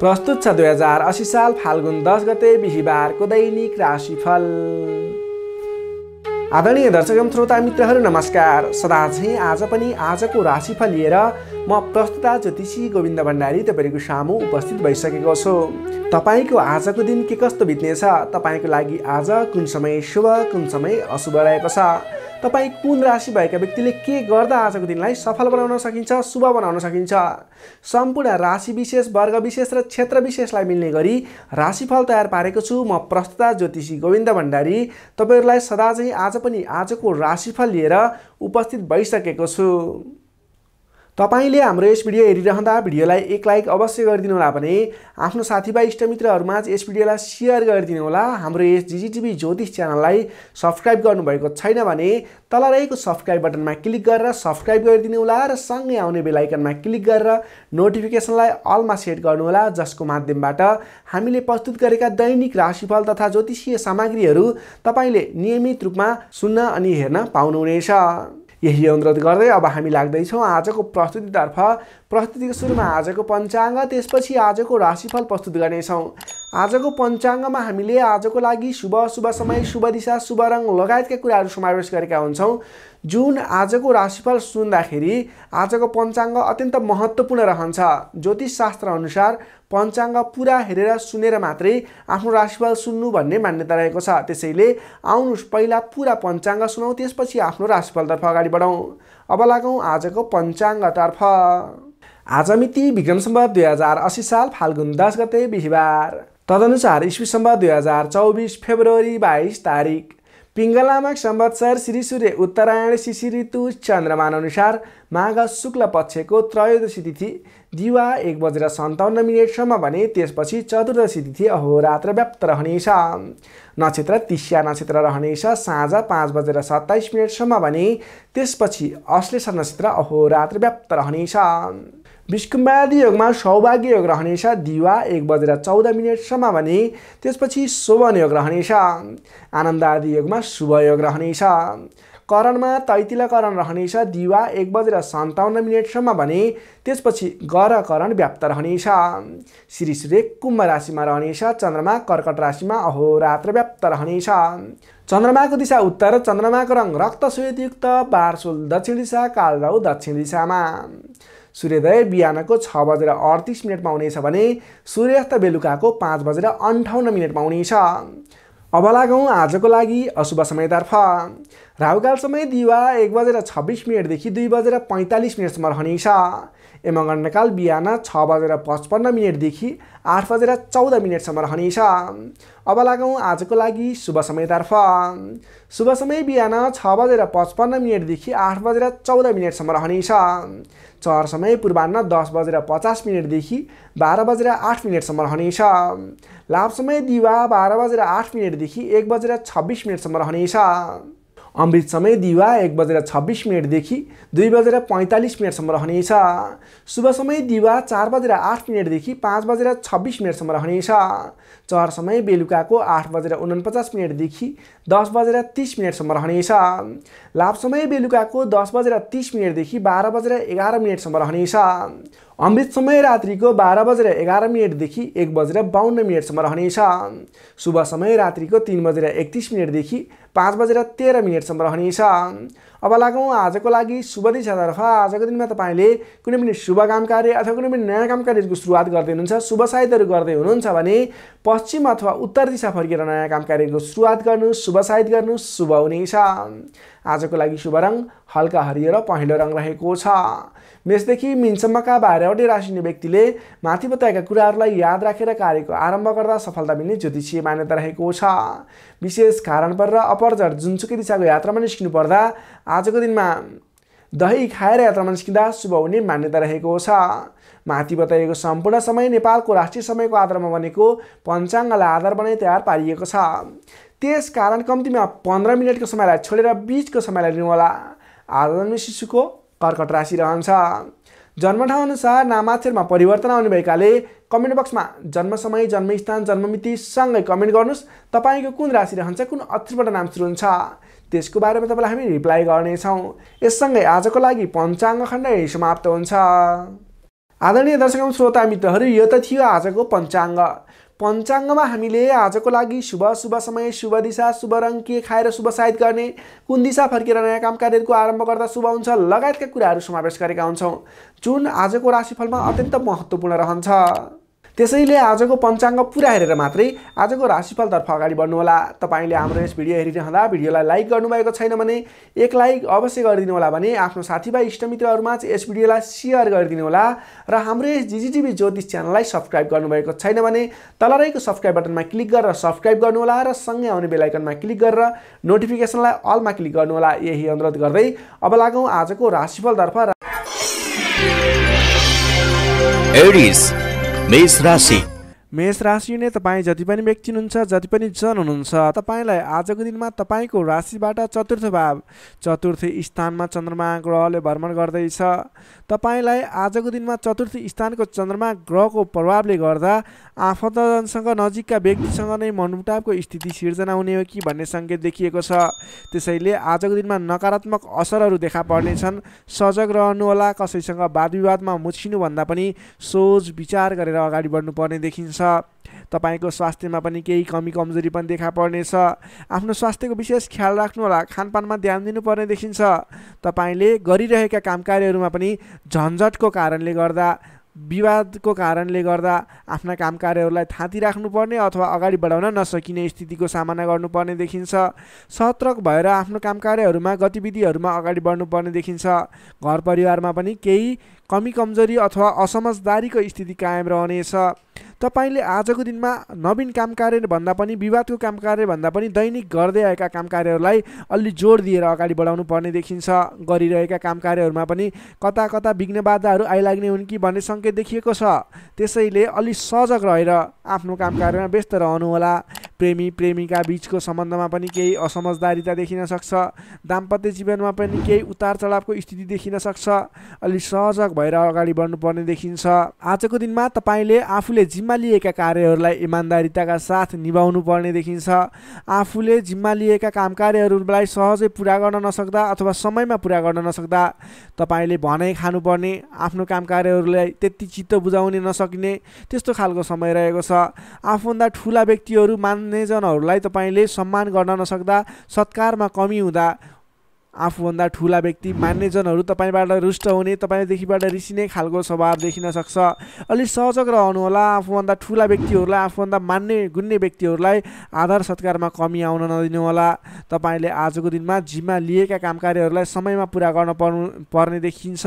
प्रस्तुत छ दुई हजार असी साल फाल्गुन दस गते बिहिबारको दैनिक राशिफल आदरणीय दर्शक एवं श्रोता मित्रहरू नमस्कार सदा चाहिँ आज पनि आजको राशिफल लिएर म प्रस्तुता ज्योतिषी गोविन्द भण्डारी तपाईँको सामु उपस्थित भइसकेको छु तपाईँको आजको दिन के कस्तो बित्नेछ तपाईँको लागि आज कुन समय शुभ कुन समय अशुभ रहेको छ तपाईँ कुन राशि भएका व्यक्तिले के गर्दा आजको दिनलाई सफल बनाउन सकिन्छ शुभ बनाउन सकिन्छ सम्पूर्ण राशि विशेष वर्ग विशेष र क्षेत्र विशेषलाई मिल्ने गरी राशिफल तयार पारेको छु म प्रस्तुता ज्योतिषी गोविन्द भण्डारी तपाईँहरूलाई सदा चाहिँ आज पनि आजको राशिफल लिएर उपस्थित भइसकेको छु तपाईँले हाम्रो यस भिडियो हेरिरहँदा भिडियोलाई एक लाइक अवश्य गरिदिनु होला भने आफ्नो साथीभाइ इष्टमित्रहरूमा यस भिडियोलाई सेयर गरिदिनु होला हाम्रो यस जिजिटिभी ज्योतिष च्यानललाई सब्सक्राइब गर्नुभएको छैन भने तल रहेको सब्सक्राइब बटनमा क्लिक गरेर सब्सक्राइब गरिदिनु होला र सँगै आउने बेलायकनमा क्लिक गरेर नोटिफिकेसनलाई अलमा सेट गर्नुहोला जसको माध्यमबाट हामीले प्रस्तुत गरेका दैनिक राशिफल तथा ज्योतिषीय सामग्रीहरू तपाईँले नियमित रूपमा सुन्न अनि हेर्न पाउनुहुनेछ यही अनुरोध गर्दै अब हामी लाग्दैछौँ आजको प्रस्तुतितर्फ प्रस्तुतिको सुरुमा आजको पञ्चाङ्ग त्यसपछि आजको राशिफल प्रस्तुत गर्नेछौँ आजको पञ्चाङ्गमा हामीले आजको लागि शुभ शुभ समय शुभ दिशा शुभ रङ लगायतका कुराहरू समावेश गरेका हुन्छौँ जुन आजको राशिफल सुन्दाखेरि आजको पञ्चाङ्ग अत्यन्त महत्त्वपूर्ण रहन्छ ज्योतिष शास्त्र अनुसार पञ्चाङ्ग पुरा हेरेर सुनेर मात्रै आफ्नो राशिफल सुन्नु भन्ने मान्यता रहेको छ त्यसैले आउनुहोस् पहिला पुरा पञ्चाङ्ग सुनौँ त्यसपछि आफ्नो राशिफलतर्फ अगाडि बढाउँ अब लागौँ आजको पञ्चाङ्गतर्फ आज मिति सम्भ दुई हजार असी साल फाल्गुन दस गते बिहिबार तदनुसार इस्वीसम्म दुई हजार चौबिस फेब्रुअरी बाइस तारिक पिङ्गलामा संवत्सर श्री सूर्य उत्तरायण शिशिर ऋतु चन्द्रमान अनुसार माघ शुक्ल पक्षको त्रयोदशी तिथि दिवा एक बजेर सन्ताउन्न मिनटसम्म भने त्यसपछि चतुर्दशी तिथि अहोरात्र व्याप्त रहनेछ नक्षत्र तिस्या नक्षत्र रहनेछ साँझ पाँच बजेर सत्ताइस मिनटसम्म भने त्यसपछि अश्लेषा नक्षत्र अहोरात्र व्याप्त रहनेछ विष्कुम्बादी योगमा सौभाग्य योग रहनेछ दिवा एक बजेर चौध मिनटसम्म भने त्यसपछि शोभन योग रहनेछ आदि योगमा शुभ योग रहनेछ करणमा तैतिलकरण रहनेछ दिवा एक बजेर सन्ताउन्न मिनटसम्म भने त्यसपछि गरकरण व्याप्त रहनेछ श्री सूर्य कुम्भ राशिमा रहनेछ चन्द्रमा कर्कट राशिमा अहोरात्र व्याप्त रहनेछ चन्द्रमाको दिशा उत्तर चन्द्रमाको रङ रक्त श्वेतयुक्त बारसोल दक्षिण दिशा कालरौ दक्षिण दिशामा सूर्योदय बिहानको छ बजेर अडतिस मिनटमा हुनेछ भने सूर्यास्त बेलुकाको पाँच बजेर अन्ठाउन्न मिनटमा हुनेछ अब लागौँ आजको लागि अशुभ समयतर्फ राहुकाल समय दिवा एक बजेर छब्बिस मिनटदेखि दुई बजेर पैँतालिस मिनटसम्म रहनेछ एमा गण्डकाल बिहान छ बजेर पचपन्न मिनटदेखि आठ बजेर चौध मिनटसम्म रहनेछ अब लागौँ आजको लागि शुभ समयतर्फ शुभ समय बिहान छ बजेर पचपन्न मिनटदेखि आठ बजेर चौध मिनटसम्म रहनेछ चहर समय पूर्वान्न दस बजेर पचास मिनटदेखि बाह्र बजेर आठ मिनटसम्म रहनेछ लाभ समय दिवा बाह्र बजेर आठ मिनटदेखि एक बजेर छब्बिस मिनटसम्म रहनेछ अमृत समय दिवा एक बजेर छब्बिस मिनटदेखि दुई बजेर पैँतालिस मिनटसम्म रहनेछ शुभ समय दिवा चार बजेर आठ मिनटदेखि पाँच बजेर छब्बिस मिनटसम्म रहनेछ चहर समय बेलुकाको आठ बजेर उनपचास मिनटदेखि दस बजेर तिस मिनटसम्म रहनेछ लाभ समय बेलुकाको दस बजेर तिस मिनटदेखि बाह्र बजेर एघार मिनटसम्म रहनेछ अमृत समय रात्रिको बाह्र बजेर एघार मिनटदेखि एक बजेर बाहन्न मिनटसम्म रहनेछ शुभ समय रात्रिको तिन बजेर एकतिस मिनटदेखि पाँच बजेर तेह्र मिनटसम्म रहनेछ अब लागौँ आजको लागि शुभ दिशातर्फ आजको दिनमा तपाईँले कुनै पनि शुभ काम कार्य अथवा कुनै पनि नयाँ काम कार्यको सुरुवात गर्दै हुनुहुन्छ शुभ सायदहरू गर्दै हुनुहुन्छ भने पश्चिम अथवा उत्तर दिशा फर्केर नयाँ काम कार्यको सुरुवात गर्नु शुभ साइत गर्नु शुभ हुनेछ आजको लागि शुभ रङ हल्का हरियो र पहेँलो रङ रहेको छ मेषदेखि मिनसम्मका बाह्रवटै राशिने व्यक्तिले माथि बताएका कुराहरूलाई याद राखेर कार्यको आरम्भ गर्दा सफलता मिल्ने ज्योतिषीय मान्यता रहेको छ विशेष कारण पर अपरझट जुनसुकै दिशाको यात्रामा निस्किनु पर्दा आजको दिनमा दही खाएर यात्रामा निस्किँदा शुभ हुने मान्यता रहेको छ माथि बताइएको सम्पूर्ण समय नेपालको राष्ट्रिय समयको आधारमा बनेको पञ्चाङ्गलाई आधार बनाइ तयार पारिएको छ त्यस कारण कम्तीमा पन्ध्र मिनटको समयलाई छोडेर बिचको समयलाई लिनुहोला आदरणीय शिशुको कर्कट राशि रहन्छ जन्मठाउँअनुसार नामाक्षरमा परिवर्तन आउने भएकाले कमेन्ट बक्समा जन्म समय जन्मस्थान जन्ममितिसँगै कमेन्ट गर्नुहोस् तपाईँको कुन राशि रहन्छ कुन अक्षरबाट नाम सुरु हुन्छ त्यसको बारेमा तपाईँलाई हामी रिप्लाई गर्नेछौँ यससँगै आजको लागि पञ्चाङ्ग खण्ड समाप्त हुन्छ आदरणीय दर्शक श्रोता मित्रहरू यो त थियो आजको पञ्चाङ्ग पञ्चाङ्गमा हामीले आजको लागि शुभ शुभ समय शुभ दिशा शुभ रङ के खाएर शुभ सायद गर्ने कुन दिशा फर्केर नयाँ काम कार्यहरूको आरम्भ गर्दा शुभ हुन्छ लगायतका कुराहरू समावेश गरेका हुन्छौँ जुन आजको राशिफलमा अत्यन्त महत्त्वपूर्ण रहन्छ त्यसैले आजको पञ्चाङ्ग पुरा हेरेर मात्रै आजको राशिफलतर्फ अगाडि बढ्नुहोला तपाईँले हाम्रो यस भिडियो हेरिरहँदा भिडियोलाई लाइक गर्नुभएको छैन भने एक लाइक अवश्य गरिदिनु होला भने आफ्नो साथीभाइ इष्टमित्रहरूमा चाहिँ यस भिडियोलाई सेयर गरिदिनु होला र हाम्रो यस जिजिटिभी ज्योतिष च्यानललाई सब्सक्राइब गर्नुभएको छैन भने तल रहेको सब्सक्राइब बटनमा क्लिक गरेर सब्सक्राइब गर्नुहोला र सँगै आउने बेलायकनमा क्लिक गरेर नोटिफिकेसनलाई अलमा क्लिक गर्नुहोला यही अनुरोध गर्दै अब लागौँ आजको राशिफलतर्फ Mês Racing. मेष राशि हुने तपाईँ जति पनि व्यक्ति हुनुहुन्छ जति पनि जन हुनुहुन्छ तपाईँलाई आजको दिनमा तपाईँको राशिबाट चतुर्थ भाव चतुर्थ स्थानमा चन्द्रमा ग्रहले भ्रमण गर्दैछ तपाईँलाई आजको दिनमा चतुर्थ स्थानको चन्द्रमा ग्रहको प्रभावले गर्दा आफन्तजनसँग नजिकका व्यक्तिसँग नै मनमुटावको स्थिति सिर्जना हुने हो कि भन्ने सङ्केत देखिएको छ त्यसैले आजको दिनमा नकारात्मक असरहरू देखा पर्नेछन् सजग रहनुहोला कसैसँग वादविवादमा विवादमा मुछिनुभन्दा पनि सोच विचार गरेर अगाडि बढ्नुपर्ने देखिन्छ हुनेछ तपाईँको स्वास्थ्यमा पनि केही कमी कमजोरी पनि देखा पर्नेछ आफ्नो स्वास्थ्यको विशेष ख्याल राख्नु होला खानपानमा ध्यान दिनुपर्ने देखिन्छ तपाईँले गरिरहेका काम कार्यहरूमा पनि झन्झटको कारणले गर्दा विवादको कारणले गर्दा आफ्ना काम कार्यहरूलाई थाँती राख्नुपर्ने अथवा अगाडि बढाउन नसकिने स्थितिको सामना गर्नुपर्ने देखिन्छ सतर्क भएर आफ्नो काम कार्यहरूमा गतिविधिहरूमा अगाडि बढ्नुपर्ने देखिन्छ घर परिवारमा पनि केही कमी कमजोरी अथवा असमझदारीको स्थिति कायम रहनेछ तपाईँले आजको दिनमा नवीन काम कार्यभन्दा पनि विवादको काम कार्यभन्दा पनि दैनिक गर्दै आएका काम कार्यहरूलाई अलि जोड दिएर अगाडि बढाउनु पर्ने देखिन्छ गरिरहेका काम कार्यहरूमा पनि कता कता विघ्न बाधाहरू आइलाग्ने हुन् कि भन्ने सङ्केत देखिएको छ त्यसैले अलि सजग रहेर आफ्नो काम कार्यमा व्यस्त रहनुहोला प्रेमी प्रेमिका बिचको सम्बन्धमा पनि केही असमझदारिता देखिन सक्छ दाम्पत्य जीवनमा पनि केही उतार चढावको स्थिति देखिन सक्छ अलि सहजक भएर अगाडि बढ्नुपर्ने देखिन्छ आजको दिनमा तपाईँले आफूले जिम्मा लिएका कार्यहरूलाई इमान्दारिताका साथ निभाउनु पर्ने देखिन्छ आफूले जिम्मा लिएका काम कार्यहरूलाई सहजै पुरा गर्न नसक्दा अथवा समयमा पुरा गर्न नसक्दा तपाईँले भनाइ खानुपर्ने आफ्नो काम कार्यहरूलाई त्यति चित्त बुझाउने नसकिने त्यस्तो खालको समय रहेको छ आफूभन्दा ठुला व्यक्तिहरू मान अन्यजनहरूलाई तपाईँले सम्मान गर्न नसक्दा सत्कारमा कमी हुँदा आफूभन्दा ठुला व्यक्ति मान्यजनहरू तपाईँबाट रुष्ट हुने तपाईँदेखिबाट रिसिने खालको स्वभाव देखिन सक्छ अलिक सहजग रहनुहोला आफूभन्दा ठुला व्यक्तिहरूलाई आफूभन्दा मान्ने गुन्ने व्यक्तिहरूलाई आधार सत्कारमा कमी आउन नदिनुहोला तपाईँले आजको दिनमा जिम्मा लिएका काम कार्यहरूलाई समयमा पुरा गर्न पर्नु पर्ने देखिन्छ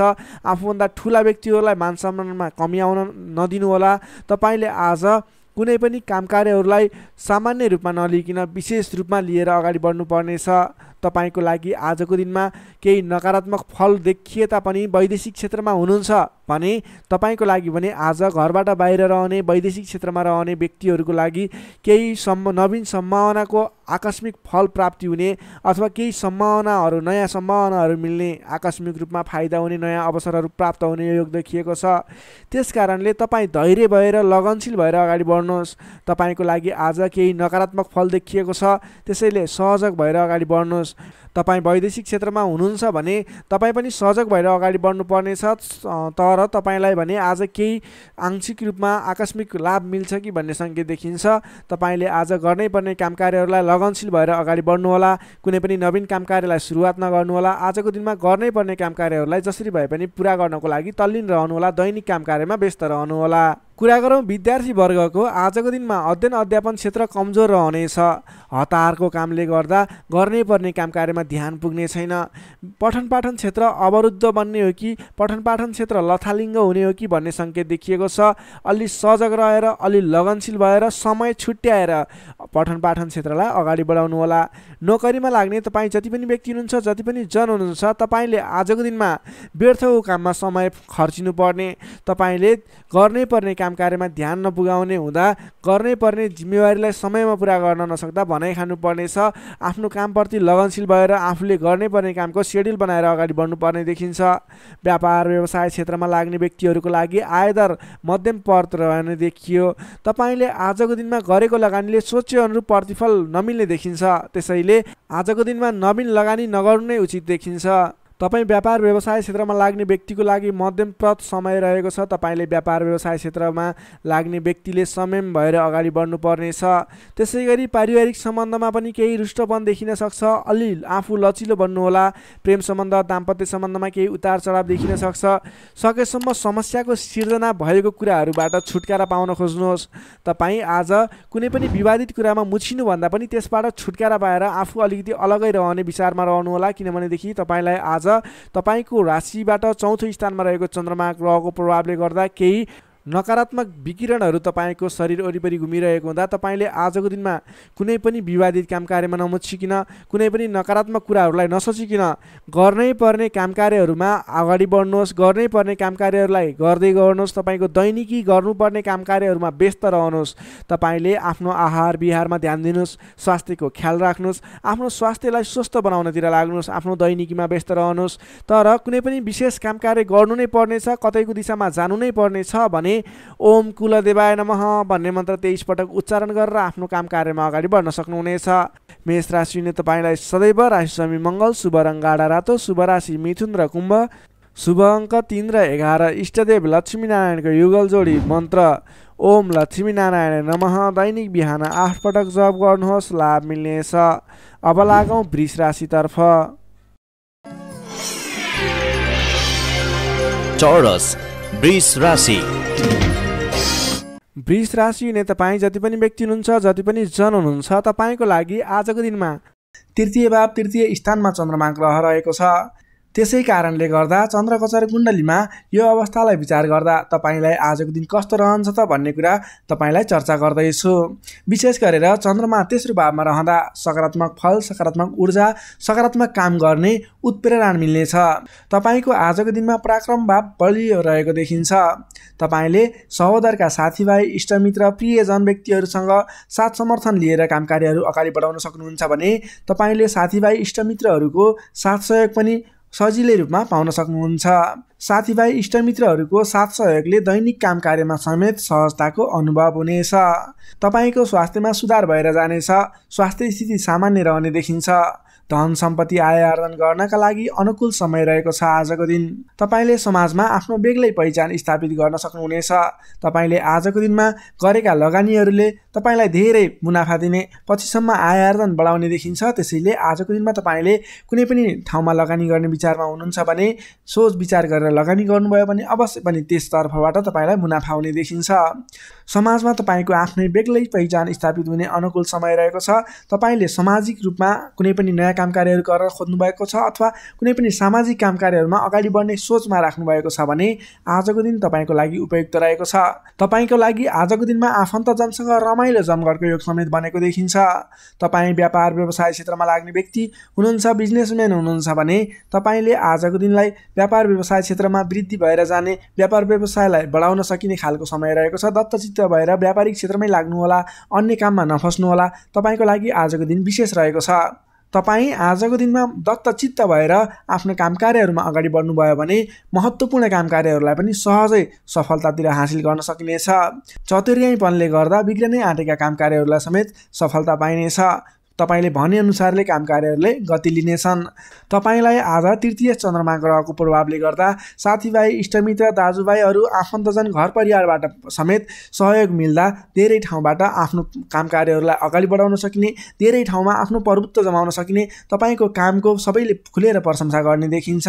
आफूभन्दा ठुला व्यक्तिहरूलाई मान सम्मानमा कमी आउन नदिनुहोला तपाईँले आज कुनै पनि काम कार्यहरूलाई सामान्य रूपमा नलिकन विशेष रूपमा लिएर अगाडि बढ्नुपर्नेछ तपाईँको लागि आजको दिनमा केही नकारात्मक फल देखिए तापनि वैदेशिक क्षेत्रमा हुनुहुन्छ भने तपाईँको लागि भने आज घरबाट बाहिर रहने वैदेशिक क्षेत्रमा रहने व्यक्तिहरूको लागि केही सम्म नवीन सम्भावनाको आकस्मिक फल प्राप्ति हुने अथवा केही सम्भावनाहरू नयाँ सम्भावनाहरू मिल्ने आकस्मिक रूपमा फाइदा हुने नयाँ अवसरहरू प्राप्त हुने योग देखिएको छ त्यस कारणले तपाईँ धैर्य भएर लगनशील भएर अगाडि बढ्नुहोस् तपाईँको लागि आज केही नकारात्मक फल देखिएको छ त्यसैले सहजग भएर अगाडि बढ्नुहोस् गर्नुहोस् तपाईँ वैदेशिक क्षेत्रमा हुनुहुन्छ भने तपाईँ पनि सजग भएर अगाडि बढ्नुपर्नेछ तर तपाईँलाई भने आज केही आंशिक रूपमा आकस्मिक लाभ मिल्छ कि भन्ने सङ्केत देखिन्छ तपाईँले आज गर्नै पर्ने काम कार्यहरूलाई लगनशील भएर अगाडि बढ्नुहोला कुनै पनि नवीन काम कार्यलाई सुरुवात नगर्नुहोला आजको दिनमा गर्नै पर्ने काम कार्यहरूलाई जसरी भए पनि पुरा गर्नको लागि तल्लीन रहनुहोला दैनिक काम कार्यमा व्यस्त रहनुहोला कुरा गरौँ विद्यार्थीवर्गको आजको दिनमा अध्ययन अध्यापन क्षेत्र कमजोर रहनेछ हतारको कामले गर्दा गर्नै पर्ने काम कार्यमा ध्यान पुग्ने छैन पठन पाठन क्षेत्र अवरुद्ध बन्ने हो कि पठन पाठन क्षेत्र लथालिङ्ग हुने हो कि भन्ने सङ्केत देखिएको छ अलि सजग रहेर अलि लगनशील भएर समय छुट्याएर पठन पाठन क्षेत्रलाई अगाडि बढाउनु होला नोकरीमा लाग्ने तपाईँ जति पनि व्यक्ति हुनुहुन्छ जति पनि जन हुनुहुन्छ तपाईँले आजको दिनमा व्यर्थको काममा समय खर्चिनु पर्ने तपाईँले गर्नै पर्ने काम कार्यमा ध्यान नपुगाउने हुँदा गर्नै पर्ने जिम्मेवारीलाई समयमा पुरा गर्न नसक्दा भनाइ खानुपर्नेछ आफ्नो कामप्रति लगनशील भएर आफूले गर्नै पर्ने कामको सेड्युल बनाएर अगाडि बढ्नुपर्ने देखिन्छ व्यापार व्यवसाय क्षेत्रमा लाग्ने व्यक्तिहरूको लागि आयदर मध्यम पर्त रहने देखियो तपाईँले आजको दिनमा गरेको लगानीले सोचे अनुरूप प्रतिफल नमिल्ने देखिन्छ त्यसैले आजको दिनमा नवीन लगानी नगर्नु नै उचित देखिन्छ तपाईँ व्यापार व्यवसाय क्षेत्रमा लाग्ने व्यक्तिको लागि मध्यमप्रत समय रहेको छ तपाईँले व्यापार व्यवसाय क्षेत्रमा लाग्ने व्यक्तिले समयम भएर अगाडि बढ्नुपर्नेछ त्यसै गरी पारिवारिक सम्बन्धमा पनि केही रुष्टपन देखिन सक्छ अलि आफू लचिलो बन्नुहोला प्रेम सम्बन्ध दाम्पत्य सम्बन्धमा केही उतार चढाव देखिन सक्छ सकेसम्म समस्याको सिर्जना भएको कुराहरूबाट छुटकारा पाउन खोज्नुहोस् तपाईँ आज कुनै पनि विवादित कुरामा मुछिनुभन्दा पनि त्यसबाट छुटकारा पाएर आफू अलिकति अलगै रहने विचारमा रहनुहोला किनभनेदेखि तपाईँलाई आज तपाईँको राशिबाट चौथो स्थानमा रहेको चन्द्रमा ग्रहको प्रभावले गर्दा केही नकारात्मक विकिरणहरू तपाईँको शरीर वरिपरि घुमिरहेको हुँदा तपाईँले आजको दिनमा कुनै पनि विवादित काम कार्यमा नमुचिकन कुनै पनि नकारात्मक कुराहरूलाई नसोचिकन गर्नै पर्ने काम कार्यहरूमा अगाडि बढ्नुहोस् गर्नै पर्ने काम कार्यहरूलाई गर्दै गर्नुहोस् तपाईँको दैनिकी गर्नुपर्ने काम कार्यहरूमा व्यस्त रहनुहोस् तपाईँले आफ्नो आहार विहारमा ध्यान दिनुहोस् स्वास्थ्यको ख्याल राख्नुहोस् आफ्नो स्वास्थ्यलाई स्वस्थ बनाउनतिर लाग्नुहोस् आफ्नो दैनिकीमा व्यस्त रहनुहोस् तर कुनै पनि विशेष काम कार्य गर्नु नै पर्नेछ कतैको दिशामा जानु नै पर्नेछ भने भने ओम कुलदेवाय नमः भन्ने मन्त्र तेइस पटक उच्चारण गरेर आफ्नो काम कार्यमा अगाडि बढ्न सक्नुहुनेछ मेष राशिले तपाईँलाई सदैव राशिस्वामी मङ्गल शुभ रङ गाडा रातो शुभ राशि मिथुन र कुम्भ शुभ अङ्क तिन र एघार इष्टदेव लक्ष्मीनारायणको युगल जोडी मन्त्र ओम लक्ष्मीनारायण नमः दैनिक बिहान आठ पटक जप गर्नुहोस् लाभ मिल्नेछ अब लागौँ वृष राशितर्फ चौरस वृष राशि हुने तपाईँ जति पनि व्यक्ति हुनुहुन्छ जति पनि जन हुनुहुन्छ तपाईँको लागि आजको दिनमा तृतीय भाव तृतीय स्थानमा चन्द्रमा ग्रह रहेको छ त्यसै कारणले गर्दा चन्द्रकचर कुण्डलीमा यो अवस्थालाई विचार गर्दा तपाईँलाई आजको दिन कस्तो रहन्छ त भन्ने कुरा तपाईँलाई चर्चा गर्दैछु विशेष गरेर चन्द्रमा तेस्रो भावमा रहँदा सकारात्मक फल सकारात्मक ऊर्जा सकारात्मक काम गर्ने उत्प्रेरण मिल्नेछ तपाईँको आजको दिनमा पराक्रम भाव बलियो रहेको देखिन्छ तपाईँले सहोदरका साथीभाइ इष्टमित्र प्रियजन व्यक्तिहरूसँग साथ समर्थन लिएर काम कार्यहरू अगाडि बढाउन सक्नुहुन्छ भने तपाईँले साथीभाइ इष्टमित्रहरूको साथ सहयोग पनि सजिलै रूपमा पाउन सक्नुहुन्छ साथीभाइ इष्टमित्रहरूको साथ सहयोगले दैनिक काम कार्यमा समेत सहजताको अनुभव हुनेछ तपाईँको स्वास्थ्यमा सुधार भएर जानेछ स्वास्थ्य स्थिति सामान्य रहने देखिन्छ धन सम्पत्ति आय आर्जन गर्नका लागि अनुकूल समय रहेको छ आजको दिन तपाईँले समाजमा आफ्नो बेग्लै पहिचान स्थापित गर्न सक्नुहुनेछ तपाईँले आजको दिनमा गरेका लगानीहरूले तपाईँलाई धेरै मुनाफा दिने पछिसम्म आय आर्जन बढाउने देखिन्छ त्यसैले आजको दिनमा तपाईँले कुनै पनि ठाउँमा लगानी गर्ने विचारमा हुनुहुन्छ भने सोच विचार गरेर लगानी गर्नुभयो भने अवश्य पनि त्यसतर्फबाट तपाईँलाई मुनाफा हुने देखिन्छ समाजमा तपाईँको आफ्नै बेग्लै पहिचान स्थापित हुने अनुकूल समय रहेको छ तपाईँले सामाजिक रूपमा कुनै पनि नयाँ काम कार्यहरू गरेर भएको छ अथवा कुनै पनि सामाजिक काम कार्यहरूमा अगाडि बढ्ने सोचमा राख्नुभएको छ भने आजको दिन तपाईँको लागि उपयुक्त रहेको छ तपाईँको लागि आजको दिनमा आफन्तजनसँग रमाइलो जमघरको योग समेत बनेको देखिन्छ तपाईँ व्यापार व्यवसाय क्षेत्रमा लाग्ने व्यक्ति हुनुहुन्छ बिजनेसम्यान हुनुहुन्छ भने तपाईँले आजको दिनलाई व्यापार व्यवसाय क्षेत्रमा वृद्धि भएर जाने व्यापार व्यवसायलाई बढाउन सकिने खालको समय रहेको छ दत्तचित्त भएर व्यापारिक क्षेत्रमै लाग्नुहोला अन्य काममा नफस्नुहोला तपाईँको लागि आजको दिन विशेष रहेको छ तपाईँ आजको दिनमा दत्तचित्त भएर आफ्नो काम कार्यहरूमा अगाडि बढ्नुभयो भने महत्त्वपूर्ण काम कार्यहरूलाई पनि सहजै सफलतातिर हासिल गर्न सकिनेछ चतुर्याईपनले गर्दा बिग्रिनै आँटेका काम कार्यहरूलाई समेत सफलता पाइनेछ तपाईँले भनेअनुसारले काम कार्यहरूले गति लिनेछन् तपाईँलाई आज तृतीय चन्द्रमा ग्रहको प्रभावले गर्दा साथीभाइ इष्टमित्र दाजुभाइहरू आफन्तजन घर परिवारबाट समेत सहयोग मिल्दा धेरै ठाउँबाट आफ्नो काम कार्यहरूलाई अगाडि बढाउन सकिने धेरै ठाउँमा आफ्नो प्रभुत्व जमाउन सकिने तपाईँको कामको सबैले खुलेर प्रशंसा गर्ने देखिन्छ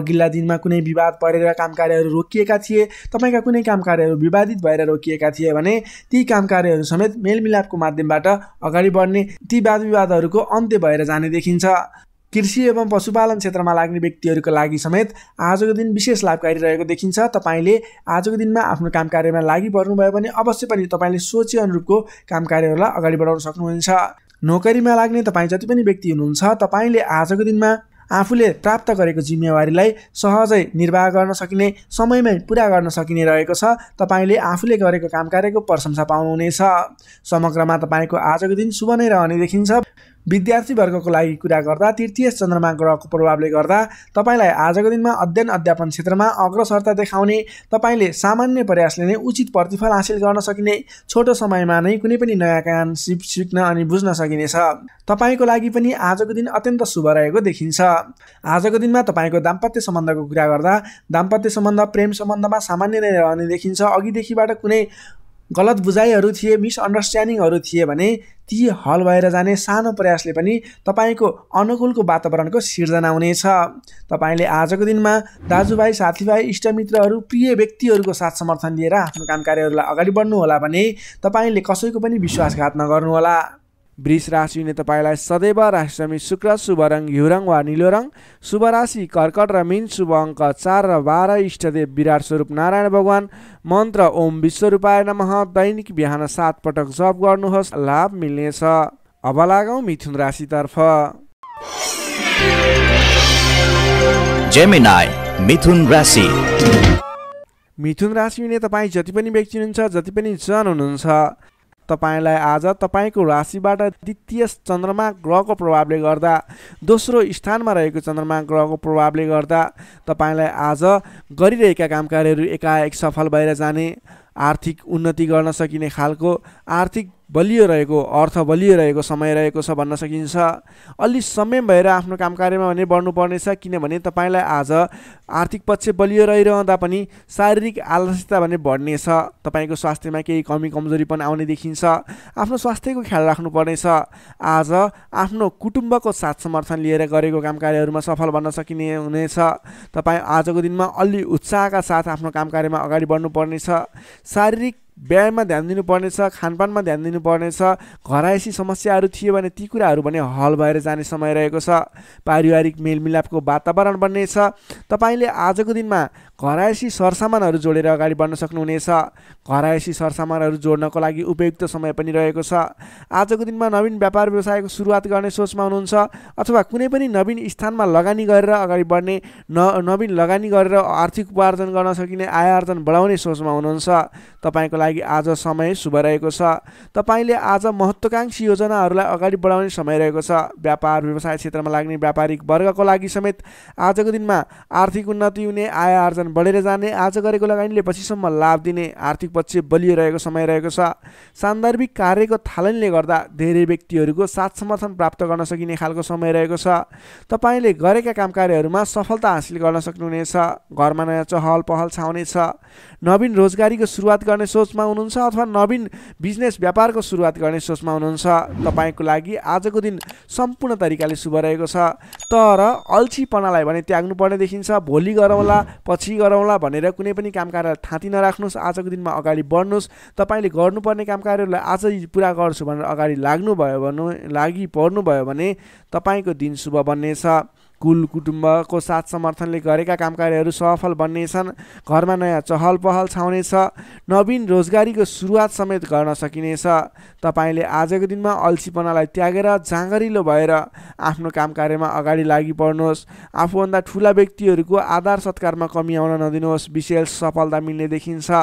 अघिल्ला दिनमा कुनै विवाद परेर काम कार्यहरू रोकिएका थिए तपाईँका कुनै काम कार्यहरू विवादित भएर रोकिएका थिए भने ती काम कार्यहरू समेत मेलमिलापको माध्यमबाट अगाडि बढ्ने ती विवादहरूको अन्त्य भएर जाने देखिन्छ कृषि एवं पशुपालन क्षेत्रमा लाग्ने व्यक्तिहरूको लागि समेत आजको दिन विशेष लाभकारी रहेको देखिन्छ तपाईँले आजको दिनमा आफ्नो काम कार्यमा लागि पर्नुभयो भने अवश्य पनि तपाईँले सोचे अनुरूपको काम कार्यहरूलाई अगाडि बढाउन सक्नुहुन्छ नोकरीमा लाग्ने तपाईँ जति पनि व्यक्ति हुनुहुन्छ तपाईँले आजको दिनमा आफूले प्राप्त गरेको जिम्मेवारीलाई सहजै निर्वाह गर्न सकिने समयमै पुरा गर्न सकिने रहेको छ तपाईँले आफूले गरेको काम कार्यको प्रशंसा पाउनुहुनेछ समग्रमा तपाईँको आजको दिन शुभ नै रहने देखिन्छ विद्यार्थीवर्गको लागि कुरा गर्दा तृतीय चन्द्रमा ग्रहको प्रभावले गर्दा तपाईँलाई आजको दिनमा अध्ययन अध्यापन क्षेत्रमा अग्रसरता देखाउने तपाईँले सामान्य प्रयासले नै उचित प्रतिफल हासिल गर्न सकिने छोटो समयमा नै कुनै पनि नयाँ काम सिप सिक्न अनि बुझ्न सकिनेछ तपाईँको लागि पनि आजको दिन अत्यन्त शुभ रहेको देखिन्छ आजको दिनमा तपाईँको दाम्पत्य सम्बन्धको कुरा गर्दा दाम्पत्य सम्बन्ध प्रेम सम्बन्धमा सामान्य नै रहने देखिन्छ अघिदेखिबाट कुनै गलत बुझाइहरू थिए मिसअन्डरस्ट्यान्डिङहरू थिए भने ती हल भएर जाने सानो प्रयासले पनि तपाईँको अनुकूलको वातावरणको सिर्जना हुनेछ तपाईँले आजको दिनमा दाजुभाइ साथीभाइ इष्टमित्रहरू प्रिय व्यक्तिहरूको साथ समर्थन लिएर आफ्नो काम कार्यहरूलाई अगाडि बढ्नुहोला भने तपाईँले कसैको पनि विश्वासघात नगर्नुहोला वृष राशिले तपाईँलाई सदैव राशिसमी शुक्र शुभ रङ हिउरङ वा निलो रङ शुभ राशि कर्कट र मिन शुभ अङ्क चार र बाह्र इष्टदेव विराट स्वरूप नारायण भगवान मन्त्र ओम विश्वरूपाय नमः दैनिक बिहान सात पटक जप गर्नुहोस् लाभ मिल्नेछ अब लागौँ मिथुन राशितर्फ मिथुन राशि मिथुन राशि हुने तपाईँ जति पनि व्यक्ति हुनुहुन्छ जति पनि जन हुनुहुन्छ तपाईँलाई आज तपाईँको राशिबाट द्वितीय चन्द्रमा ग्रहको प्रभावले गर्दा दोस्रो स्थानमा रहेको चन्द्रमा ग्रहको प्रभावले गर्दा तपाईँलाई आज गरिरहेका काम कार्यहरू एकाएक सफल भएर जाने आर्थिक उन्नति गर्न सकिने खालको आर्थिक बलियो रहेको अर्थ बलियो रहेको समय रहेको छ भन्न सकिन्छ अलि समय भएर आफ्नो काम कार्यमा भने बढ्नुपर्नेछ किनभने तपाईँलाई आज आर्थिक पक्ष बलियो रहिरहँदा पनि शारीरिक आलस्यता भने बढ्नेछ तपाईँको स्वास्थ्यमा केही कमी कमजोरी पनि आउने देखिन्छ आफ्नो स्वास्थ्यको ख्याल राख्नुपर्नेछ आज आफ्नो कुटुम्बको साथ समर्थन लिएर गरेको काम कार्यहरूमा सफल भन्न सकिने हुनेछ तपाईँ आजको दिनमा अलि उत्साहका साथ आफ्नो काम कार्यमा अगाडि बढ्नुपर्नेछ शारीरिक व्यायाममा ध्यान दिनुपर्नेछ खानपानमा ध्यान दिनुपर्नेछ घरायसी समस्याहरू थियो भने ती कुराहरू भने हल भएर जाने समय रहेको छ पारिवारिक मेलमिलापको वातावरण बन्नेछ तपाईँले आजको दिनमा घरायसी सरसामानहरू जोडेर अगाडि बढ्न सक्नुहुनेछ घरायसी सरसामानहरू जोड्नको लागि उपयुक्त समय पनि रहेको छ आजको दिनमा नवीन व्यापार व्यवसायको सुरुवात गर्ने सोचमा हुनुहुन्छ अथवा कुनै पनि नवीन स्थानमा लगानी गरेर अगाडि बढ्ने न नवीन लगानी गरेर आर्थिक उपार्जन गर्न सकिने आय आर्जन बढाउने सोचमा हुनुहुन्छ तपाईँको लागि लागि आज समय शुभ रहेको छ तपाईँले आज महत्त्वकाङ्क्षी योजनाहरूलाई अगाडि बढाउने समय रहेको छ व्यापार व्यवसाय क्षेत्रमा लाग्ने व्यापारिक वर्गको लागि समेत आजको दिनमा आर्थिक उन्नति हुने आय आर्जन बढेर जाने आज गरेको लगानीले पछिसम्म लाभ दिने आर्थिक पक्ष बलियो रहेको समय रहेको छ सान्दर्भिक कार्यको थालनीले गर्दा धेरै व्यक्तिहरूको साथ समर्थन प्राप्त गर्न सकिने खालको समय रहेको छ तपाईँले गरेका काम कार्यहरूमा सफलता हासिल गर्न सक्नुहुनेछ घरमा नयाँ चहल पहल छाउनेछ नवीन रोजगारीको सुरुवात गर्ने सोच सोचमा हुनुहुन्छ अथवा नवीन बिजनेस व्यापारको सुरुवात गर्ने सोचमा हुनुहुन्छ तपाईँको लागि आजको दिन सम्पूर्ण तरिकाले शुभ रहेको छ तर अल्छीपनालाई भने त्याग्नुपर्ने देखिन्छ भोलि गरौँला पछि गरौँला भनेर कुनै पनि काम कार्यलाई थाँती नराख्नुहोस् आजको दिनमा अगाडि बढ्नुहोस् तपाईँले गर्नुपर्ने काम कार्यहरूलाई आज पुरा गर्छु भनेर अगाडि लाग्नुभयो भने लागि पर्नुभयो भने तपाईँको दिन शुभ बन्नेछ कुल कुटुम्बको साथ समर्थनले गरेका काम कार्यहरू सफल बन्नेछन् घरमा नयाँ चहल पहल छाउनेछ नवीन रोजगारीको सुरुवात समेत गर्न सकिनेछ तपाईँले आजको दिनमा अल्छीपनालाई त्यागेर जाँगरिलो भएर आफ्नो काम कार्यमा अगाडि लागि पर्नुहोस् आफूभन्दा ठुला व्यक्तिहरूको आधार सत्कारमा कमी आउन नदिनुहोस् विशेष सफलता मिल्ने देखिन्छ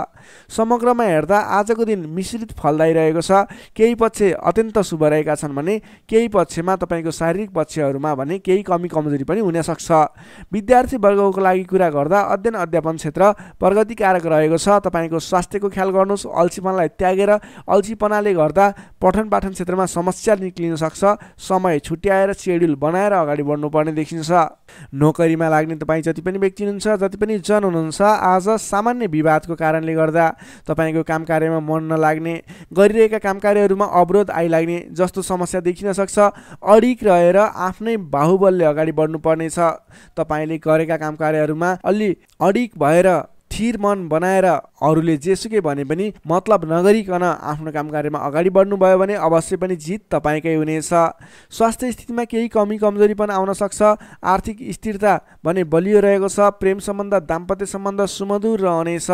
समग्रमा हेर्दा आजको दिन मिश्रित फलदायी रहेको छ केही पक्ष अत्यन्त शुभ रहेका छन् भने केही पक्षमा तपाईँको शारीरिक पक्षहरूमा भने केही कमी कमजोरी पनि हुनसक्छ वर्गको लागि कुरा गर्दा अध्ययन अध्यापन क्षेत्र प्रगतिकारक रहेको छ तपाईँको स्वास्थ्यको ख्याल गर्नुहोस् अल्छीपनालाई त्यागेर अल्छीपनाले गर्दा पठन पाठन क्षेत्रमा समस्या निक्लिन सक्छ समय छुट्याएर सेड्युल बनाएर अगाडि बढ्नुपर्ने देखिन्छ नोकरीमा लाग्ने तपाईँ जति पनि व्यक्ति हुनुहुन्छ जति पनि जन हुनुहुन्छ आज सामान्य विवादको कारणले गर्दा तपाईँको काम कार्यमा मन नलाग्ने गरिरहेका काम कार्यहरूमा अवरोध आइलाग्ने जस्तो समस्या देखिन सक्छ अडिक रहेर आफ्नै बाहुबलले अगाडि बढ्नु गर्नुपर्नेछ तपाईँले गरेका काम कार्यहरूमा अलि अडिक भएर स्थिर मन बनाएर अरूले जेसुकै भने पनि मतलब नगरिकन आफ्नो काम कार्यमा अगाडि बढ्नुभयो भने अवश्य पनि जित तपाईँकै हुनेछ स्वास्थ्य स्थितिमा केही कमी कमजोरी पनि आउन सक्छ आर्थिक स्थिरता भने बलियो रहेको छ प्रेम सम्बन्ध दाम्पत्य सम्बन्ध सुमधुर रहनेछ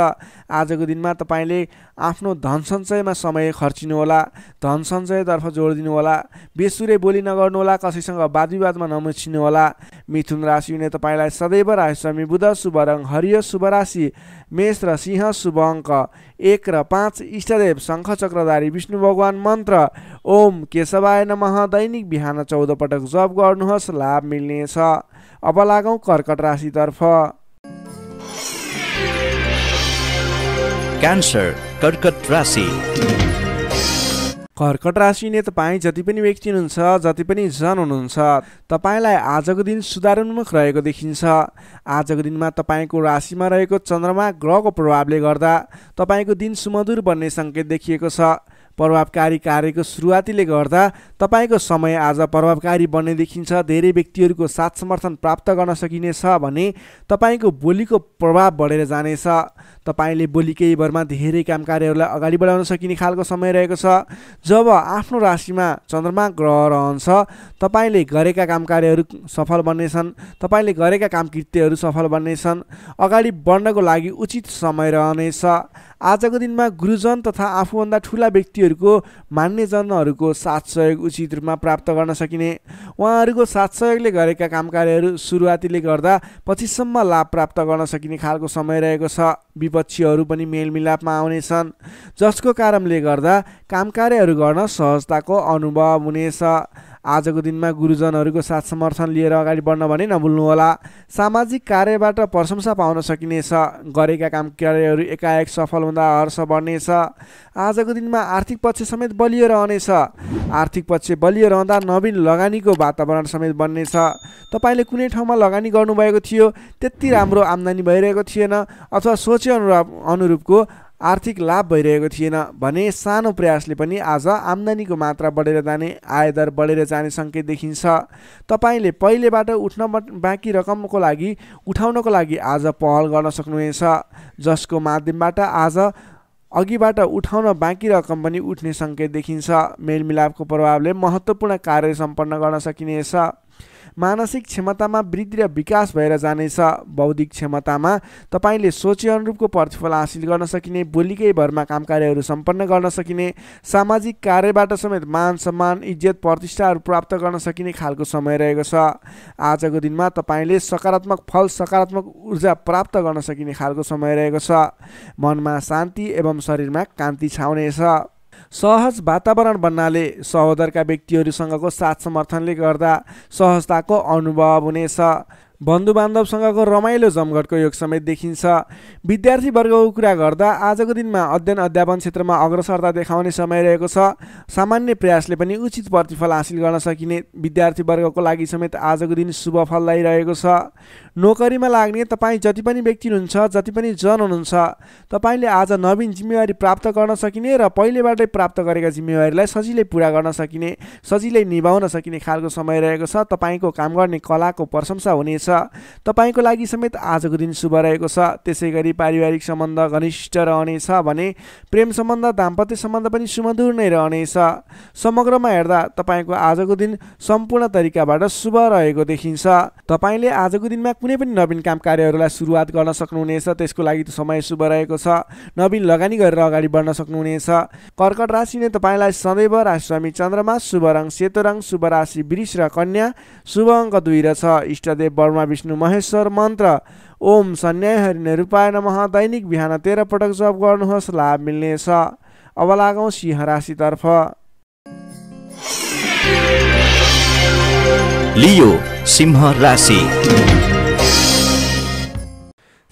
आजको दिनमा तपाईँले आफ्नो धन सञ्चयमा समय खर्चिनुहोला धन सञ्चयतर्फ जोड दिनुहोला बेसुरे बोली नगर्नुहोला कसैसँग वाद विवादमा नमुछिनुहोला मिथुन राशि हुने तपाईँलाई सदैव राशि स्वामी बुध शुभ रङ हरियो शुभ राशि मेष र सिंह शुभ अङ्क एक र पाँच इष्टदेव चक्रधारी विष्णु भगवान मन्त्र ओम केशवाय नमः दैनिक बिहान चौध पटक जप गर्नुहोस् लाभ मिल्नेछ अब लागौँ कर्कट राशितर्फ क्यान्सर कर्कट राशि कर्कट राशिले तपाईँ जति पनि व्यक्ति हुनुहुन्छ जति पनि जन हुनुहुन्छ तपाईँलाई आजको दिन सुधारोन्मुख रहेको देखिन्छ आजको दिनमा तपाईँको राशिमा रहेको चन्द्रमा ग्रहको प्रभावले गर्दा तपाईँको दिन सुमधुर बन्ने सङ्केत देखिएको छ प्रभावकारी कार्यको सुरुवातीले गर्दा तपाईँको समय आज प्रभावकारी बन्ने देखिन्छ धेरै व्यक्तिहरूको साथ समर्थन प्राप्त गर्न सकिनेछ भने तपाईँको बोलीको प्रभाव बढेर जानेछ तपाईँले बोली केही भरमा धेरै काम कार्यहरूलाई अगाडि बढाउन सकिने खालको समय रहेको छ जब आफ्नो राशिमा चन्द्रमा ग्रह रहन्छ तपाईँले गरेका काम कार्यहरू सफल बन्नेछन् तपाईँले गरेका काम कृत्यहरू सफल बन्नेछन् अगाडि बढ्नको लागि उचित समय रहनेछ आजको दिनमा गुरुजन तथा आफूभन्दा ठुला व्यक्तिहरूको मान्यजनहरूको साथ सहयोग उचित रूपमा प्राप्त गर्न सकिने उहाँहरूको साथ सहयोगले गरेका काम कार्यहरू सुरुवातीले गर्दा पछिसम्म लाभ प्राप्त गर्न सकिने खालको समय रहेको छ विपक्षीहरू पनि मेलमिलापमा आउनेछन् जसको कारणले गर्दा काम कार्यहरू गर्न सहजताको अनुभव हुनेछ आजको दिनमा गुरुजनहरूको साथ समर्थन लिएर अगाडि बढ्न भने नभुल्नुहोला सामाजिक कार्यबाट प्रशंसा पाउन सकिनेछ गरेका काम कार्यहरू एकाएक सफल हुँदा हर्ष बढ्नेछ आजको दिनमा आर्थिक पक्ष समेत बलियो रहनेछ आर्थिक पक्ष बलियो रहँदा नवीन लगानीको वातावरण समेत बन्नेछ तपाईँले कुनै ठाउँमा लगानी गर्नुभएको थियो त्यति राम्रो आम्दानी भइरहेको थिएन अथवा सोचे अनुरूप अनुरूपको आर्थिक लाभ भइरहेको थिएन भने सानो प्रयासले पनि आज आम्दानीको मात्रा बढेर जाने आयदर बढेर जाने सङ्केत देखिन्छ तपाईँले पहिलेबाट उठ्न बाँकी रकमको लागि उठाउनको लागि आज पहल गर्न सक्नुहुनेछ जसको माध्यमबाट आज अघिबाट उठाउन बाँकी रकम पनि उठ्ने सङ्केत देखिन्छ मेलमिलापको प्रभावले महत्त्वपूर्ण कार्य सम्पन्न गर्न सकिनेछ मानसिक क्षमतामा वृद्धि र विकास भएर जानेछ बौद्धिक क्षमतामा तपाईँले सोचे अनुरूपको प्रतिफल हासिल गर्न सकिने बोलीकै भरमा काम कार्यहरू सम्पन्न गर्न सकिने सामाजिक कार्यबाट समेत मान सम्मान इज्जत प्रतिष्ठाहरू प्राप्त गर्न सकिने खालको समय रहेको छ आजको दिनमा तपाईँले सकारात्मक फल सकारात्मक ऊर्जा प्राप्त गर्न सकिने खालको समय रहेको छ मनमा शान्ति एवं शरीरमा कान्ति छाउनेछ सहज वातावरण बन्नाले सहोदरका व्यक्तिहरूसँगको साथ समर्थनले गर्दा सहजताको अनुभव हुनेछ बन्धु रमाइलो जमघटको योग समेत देखिन्छ विद्यार्थीवर्गको कुरा गर्दा आजको दिनमा अध्ययन अध्यापन क्षेत्रमा अग्रसरता देखाउने समय रहेको छ सामान्य प्रयासले पनि उचित प्रतिफल हासिल गर्न सकिने विद्यार्थीवर्गको लागि समेत आजको दिन शुभ फलदायी रहेको छ नोकरीमा लाग्ने तपाईँ जति पनि व्यक्ति हुनुहुन्छ जति पनि जन हुनुहुन्छ तपाईँले आज नवीन जिम्मेवारी प्राप्त गर्न सकिने र पहिलेबाटै प्राप्त गरेका जिम्मेवारीलाई सजिलै पुरा गर्न सकिने सजिलै निभाउन सकिने खालको समय रहेको छ तपाईँको काम गर्ने कलाको प्रशंसा हुनेछ तपाईँको लागि समेत आजको दिन शुभ रहेको छ त्यसै गरी पारिवारिक सम्बन्ध घनिष्ठ रहनेछ भने प्रेम सम्बन्ध दाम्पत्य सम्बन्ध पनि सुमधुर नै रहनेछ समग्रमा हेर्दा तपाईँको आजको दिन सम्पूर्ण तरिकाबाट शुभ रहेको देखिन्छ तपाईँले आजको दिनमा कुनै पनि नवीन काम कार्यहरूलाई सुरुवात गर्न सक्नुहुनेछ त्यसको लागि समय शुभ रहेको छ नवीन लगानी गरेर अगाडि बढ्न सक्नुहुनेछ कर्कट राशि नै तपाईँलाई सदैव राशिस्वामी चन्द्रमा शुभ रङ सेतो रङ शुभ राशि वृष र कन्या शुभ अङ्क दुई र छ इष्टदेव वर्मा विष्णु महेश्वर मन्त्र ओम सन्याय हरिण रूपाय नमः दैनिक बिहान तेह्र पटक जप गर्नुहोस् लाभ मिल्नेछ अब लागौँ सिंह राशितर्फ लियो सिंह राशि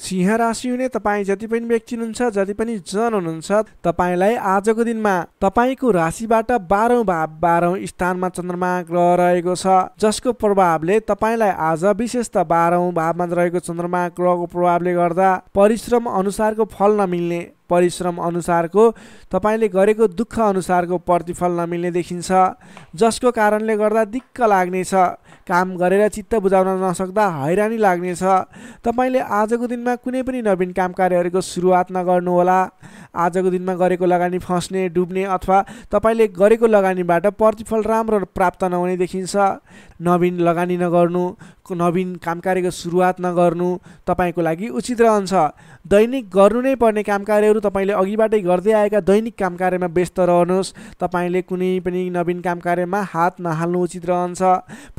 सिंह राशि हुने तपाईँ जति पनि व्यक्ति हुनुहुन्छ जति पनि जन हुनुहुन्छ तपाईँलाई आजको दिनमा तपाईँको राशिबाट बाह्रौँ भाव बाह्रौँ स्थानमा चन्द्रमा ग्रह रहेको छ जसको प्रभावले तपाईँलाई आज विशेष त बाह्रौँ भावमा रहेको चन्द्रमा ग्रहको प्रभावले गर्दा परिश्रम अनुसारको फल नमिल्ने परिश्रम अनुसारको तपाईँले गरेको दुःख अनुसारको प्रतिफल नमिल्ने देखिन्छ जसको कारणले गर्दा दिक्क लाग्नेछ काम गरेर चित्त बुझाउन नसक्दा हैरानी लाग्नेछ तपाईँले आजको दिनमा कुनै पनि नवीन काम कार्यहरूको सुरुवात नगर्नुहोला आजको दिनमा गरेको लगानी फस्ने डुब्ने अथवा तपाईँले गरेको लगानीबाट प्रतिफल राम्रो प्राप्त नहुने देखिन्छ नवीन लगानी नगर्नु नवीन काम कार्यको सुरुवात नगर्नु तपाईँको लागि उचित रहन्छ दैनिक गर्नु नै पर्ने काम कार्यहरू तपाईँले अघिबाटै गर्दै आएका दैनिक काम कार्यमा व्यस्त रहनुहोस् तपाईँले कुनै पनि नवीन काम कार्यमा हात नहाल्नु उचित रहन्छ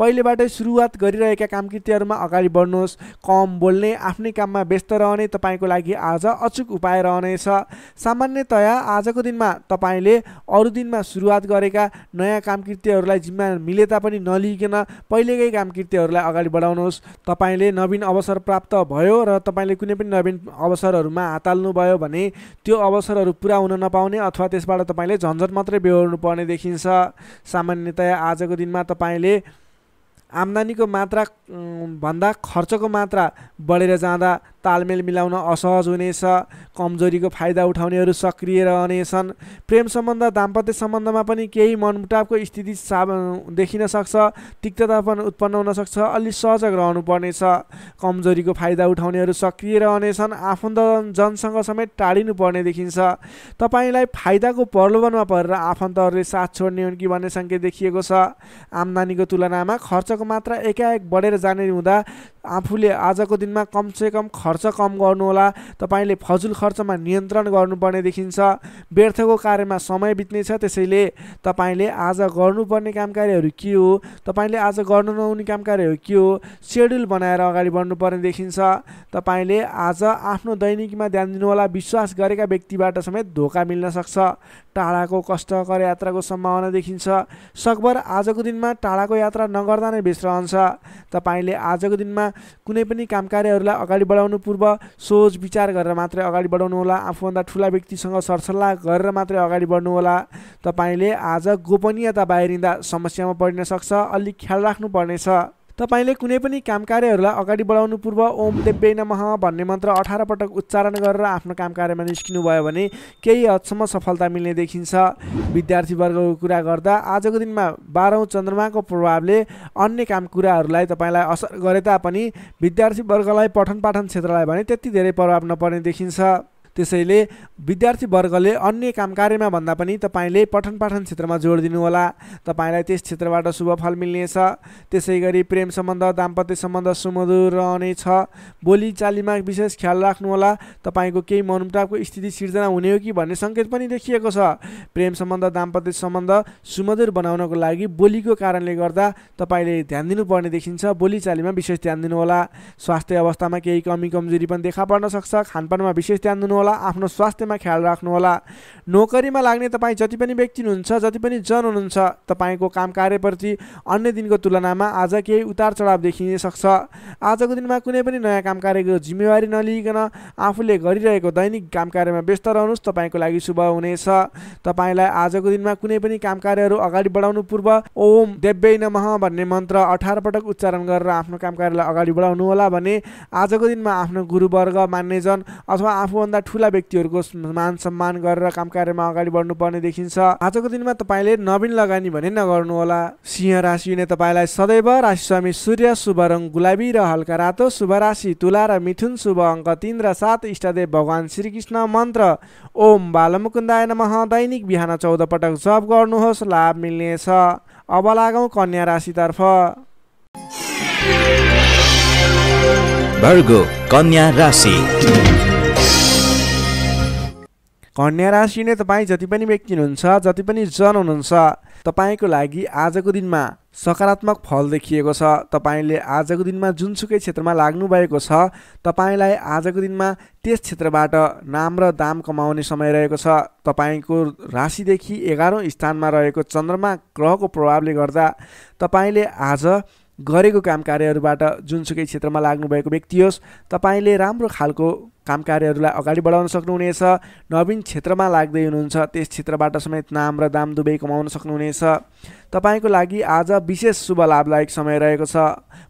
पहिलेबाटै सुरुवात गरिरहेका कामकृतिहरूमा अगाडि बढ्नुहोस् कम बोल्ने आफ्नै काममा व्यस्त रहने तपाईँको लागि आज अचुक उपाय रहनेछ सामान्यतया आजको दिनमा तपाईँले अरू दिनमा सुरुवात गरेका नयाँ कामकृतिहरूलाई जिम्मा मिले तापनि नलिकन पहिलेकै काम कृत्यहरूलाई अगाडि बढाउनुहोस् तपाईँले नवीन अवसर प्राप्त भयो र तपाईँले कुनै पनि नवीन अवसरहरूमा हात हाल्नुभयो भने त्यो अवसरहरू पुरा हुन नपाउने अथवा त्यसबाट तपाईँले झन्झट मात्रै बेहोर्नु पर्ने देखिन्छ सामान्यतया आजको दिनमा तपाईँले आम्दानीको मात्रा भन्दा खर्चको मात्रा बढेर जाँदा तालमेल मिलाउन असहज हुनेछ कमजोरीको फाइदा उठाउनेहरू सक्रिय रहनेछन् प्रेम सम्बन्ध दाम्पत्य सम्बन्धमा पनि केही मनमुटावको स्थिति सा देखिन सक्छ तिक्तता पनि उत्पन्न हुन सक्छ अलि सजग रहनुपर्नेछ कमजोरीको फाइदा उठाउनेहरू सक्रिय रहनेछन् आफन्त जनसँग समेत पर्ने देखिन्छ तपाईँलाई फाइदाको प्रलोभनमा परेर आफन्तहरूले साथ छोड्ने हुन् कि भन्ने सङ्केत देखिएको छ आम्दानीको तुलनामा खर्चको मात्रा एकाएक बढेर जाने हुँदा आफूले आजको दिनमा कमसेकम खर्च खर्च कम गर्नुहोला तपाईँले फजुल खर्चमा नियन्त्रण गर्नुपर्ने देखिन्छ व्यर्थको कार्यमा समय बित्नेछ त्यसैले तपाईँले आज गर्नुपर्ने काम कार्यहरू के हो तपाईँले आज गर्नु नहुने काम कार्यहरू के हो सेड्युल बनाएर अगाडि बढ्नुपर्ने देखिन्छ तपाईँले आज आफ्नो दैनिकीमा ध्यान दिनुहोला विश्वास गरेका व्यक्तिबाट समेत धोका मिल्न सक्छ टाढाको कष्टकर यात्राको सम्भावना देखिन्छ सकभर आजको दिनमा टाढाको यात्रा नगर्दा नै बेस रहन्छ तपाईँले आजको दिनमा कुनै पनि काम कार्यहरूलाई अगाडि बढाउनु पूर्व सोच विचार गरेर मात्रै अगाडि बढाउनुहोला आफूभन्दा ठुला व्यक्तिसँग सरसल्लाह गरेर मात्रै अगाडि बढ्नुहोला तपाईँले आज गोपनीयता बाहिरिँदा समस्यामा पर्न सक्छ अलिक ख्याल राख्नुपर्नेछ तपाईँले कुनै पनि काम कार्यहरूलाई अगाडि बढाउनु पूर्व ओम देव्य नमः भन्ने मन्त्र अठार पटक उच्चारण गरेर आफ्नो काम कार्यमा निस्किनुभयो भने केही हदसम्म सफलता मिल्ने देखिन्छ विद्यार्थीवर्गको कुरा गर्दा आजको दिनमा बाह्रौँ चन्द्रमाको प्रभावले अन्य काम कुराहरूलाई तपाईँलाई असर गरे तापनि विद्यार्थीवर्गलाई पठन पाठन क्षेत्रलाई भने त्यति धेरै प्रभाव नपर्ने देखिन्छ त्यसैले विद्यार्थीवर्गले अन्य काम कार्यमा भन्दा पनि तपाईँले पठन पाठन क्षेत्रमा जोड दिनुहोला तपाईँलाई त्यस क्षेत्रबाट शुभफल मिल्नेछ त्यसै गरी प्रेम सम्बन्ध दाम्पत्य सम्बन्ध सुमधुर रहनेछ बोलीचालीमा विशेष ख्याल राख्नुहोला तपाईँको केही मनमुटावको स्थिति सिर्जना हुने हो कि भन्ने सङ्केत पनि देखिएको छ प्रेम सम्बन्ध दाम्पत्य सम्बन्ध सुमधुर बनाउनको लागि बोलीको कारणले गर्दा तपाईँले ध्यान दिनुपर्ने देखिन्छ बोलीचालीमा विशेष ध्यान दिनुहोला स्वास्थ्य अवस्थामा केही कमी कमजोरी पनि देखा पर्न सक्छ खानपानमा विशेष ध्यान दिनुहोला होला आफ्नो स्वास्थ्यमा ख्याल राख्नुहोला नोकरीमा लाग्ने तपाईँ जति पनि व्यक्ति हुनुहुन्छ जति पनि जन हुनुहुन्छ तपाईँको काम कार्यप्रति अन्य दिनको तुलनामा आज केही उतार चढाव देखिन सक्छ आजको दिनमा कुनै पनि नयाँ काम कार्यको जिम्मेवारी नलिइकन आफूले गरिरहेको दैनिक काम कार्यमा व्यस्त रहनुहोस् तपाईँको लागि शुभ हुनेछ तपाईँलाई आजको दिनमा कुनै पनि काम कार्यहरू अगाडि बढाउनु पूर्व ओम देव्यै नमः भन्ने मन्त्र अठार पटक उच्चारण गरेर आफ्नो काम कार्यलाई अगाडि बढाउनुहोला भने आजको दिनमा आफ्नो गुरुवर्ग मान्नेजन अथवा आफूभन्दा ठुला व्यक्तिहरूको मान सम्मान गरेर काम कार्यमा अगाडि बढ्नुपर्ने देखिन्छ आजको दिनमा तपाईँले नवीन लगानी भने नगर्नु होला सिंह राशिले तपाईँलाई सदैव राशि स्वामी सूर्य शुभ रङ गुलाबी र हल्का रातो शुभ राशि तुला र मिथुन शुभ अङ्क तिन र सात इष्टदेव भगवान श्रीकृष्ण मन्त्र ओम बालमुकुन्दाय नमः दैनिक बिहान चौध पटक जप गर्नुहोस् लाभ मिल्नेछ अब लागौ कन्या राशितर्फ कन्या राशि कन्या राशिले तपाईँ जति पनि व्यक्ति हुनुहुन्छ जति पनि जन हुनुहुन्छ तपाईँको लागि आजको दिनमा सकारात्मक फल देखिएको छ तपाईँले आजको दिनमा जुनसुकै क्षेत्रमा लाग्नुभएको छ तपाईँलाई आजको दिनमा त्यस क्षेत्रबाट नाम र दाम कमाउने समय रहेको छ तपाईँको राशिदेखि एघारौँ स्थानमा रहेको चन्द्रमा ग्रहको प्रभावले गर्दा तपाईँले आज गरेको काम कार्यहरूबाट जुनसुकै क्षेत्रमा लाग्नुभएको व्यक्ति होस् तपाईँले राम्रो खालको काम कार्यहरूलाई अगाडि बढाउन सक्नुहुनेछ नवीन क्षेत्रमा लाग्दै हुनुहुन्छ त्यस क्षेत्रबाट समेत नाम र दाम दुवै कमाउन सक्नुहुनेछ तपाईँको लागि आज विशेष शुभ लाभदायक समय रहेको छ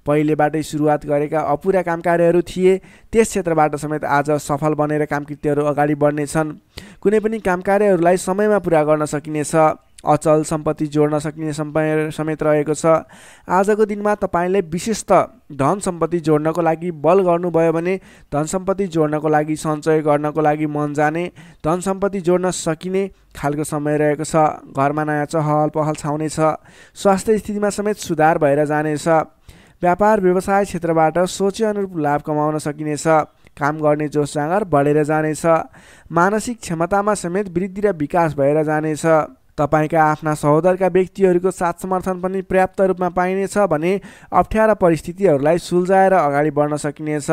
पहिलेबाटै सुरुवात गरेका अपुरा काम कार्यहरू थिए त्यस क्षेत्रबाट समेत आज सफल बनेर कामकृत्यहरू अगाडि बढ्नेछन् कुनै पनि काम कार्यहरूलाई समयमा पुरा गर्न सकिनेछ अचल सम्पत्ति जोड्न सकिने समय समेत रहेको छ आजको दिनमा तपाईँले विशेषत धन सम्पत्ति जोड्नको लागि बल गर्नुभयो भने धन सम्पत्ति जोड्नको लागि सञ्चय गर्नको लागि मन जाने धन सम्पत्ति जोड्न सकिने खालको समय रहेको छ घरमा नयाँ चहल पहल छाउनेछ स्वास्थ्य स्थितिमा समेत सुधार भएर जानेछ व्यापार व्यवसाय क्षेत्रबाट सोचे अनुरूप लाभ कमाउन सकिनेछ काम गर्ने जोस जाँगर बढेर जानेछ मानसिक क्षमतामा समेत वृद्धि र विकास भएर जानेछ तपाईँका आफ्ना सहोदरका व्यक्तिहरूको साथ समर्थन पनि पर्याप्त रूपमा पाइनेछ भने अप्ठ्यारा परिस्थितिहरूलाई सुल्झाएर अगाडि बढ्न सकिनेछ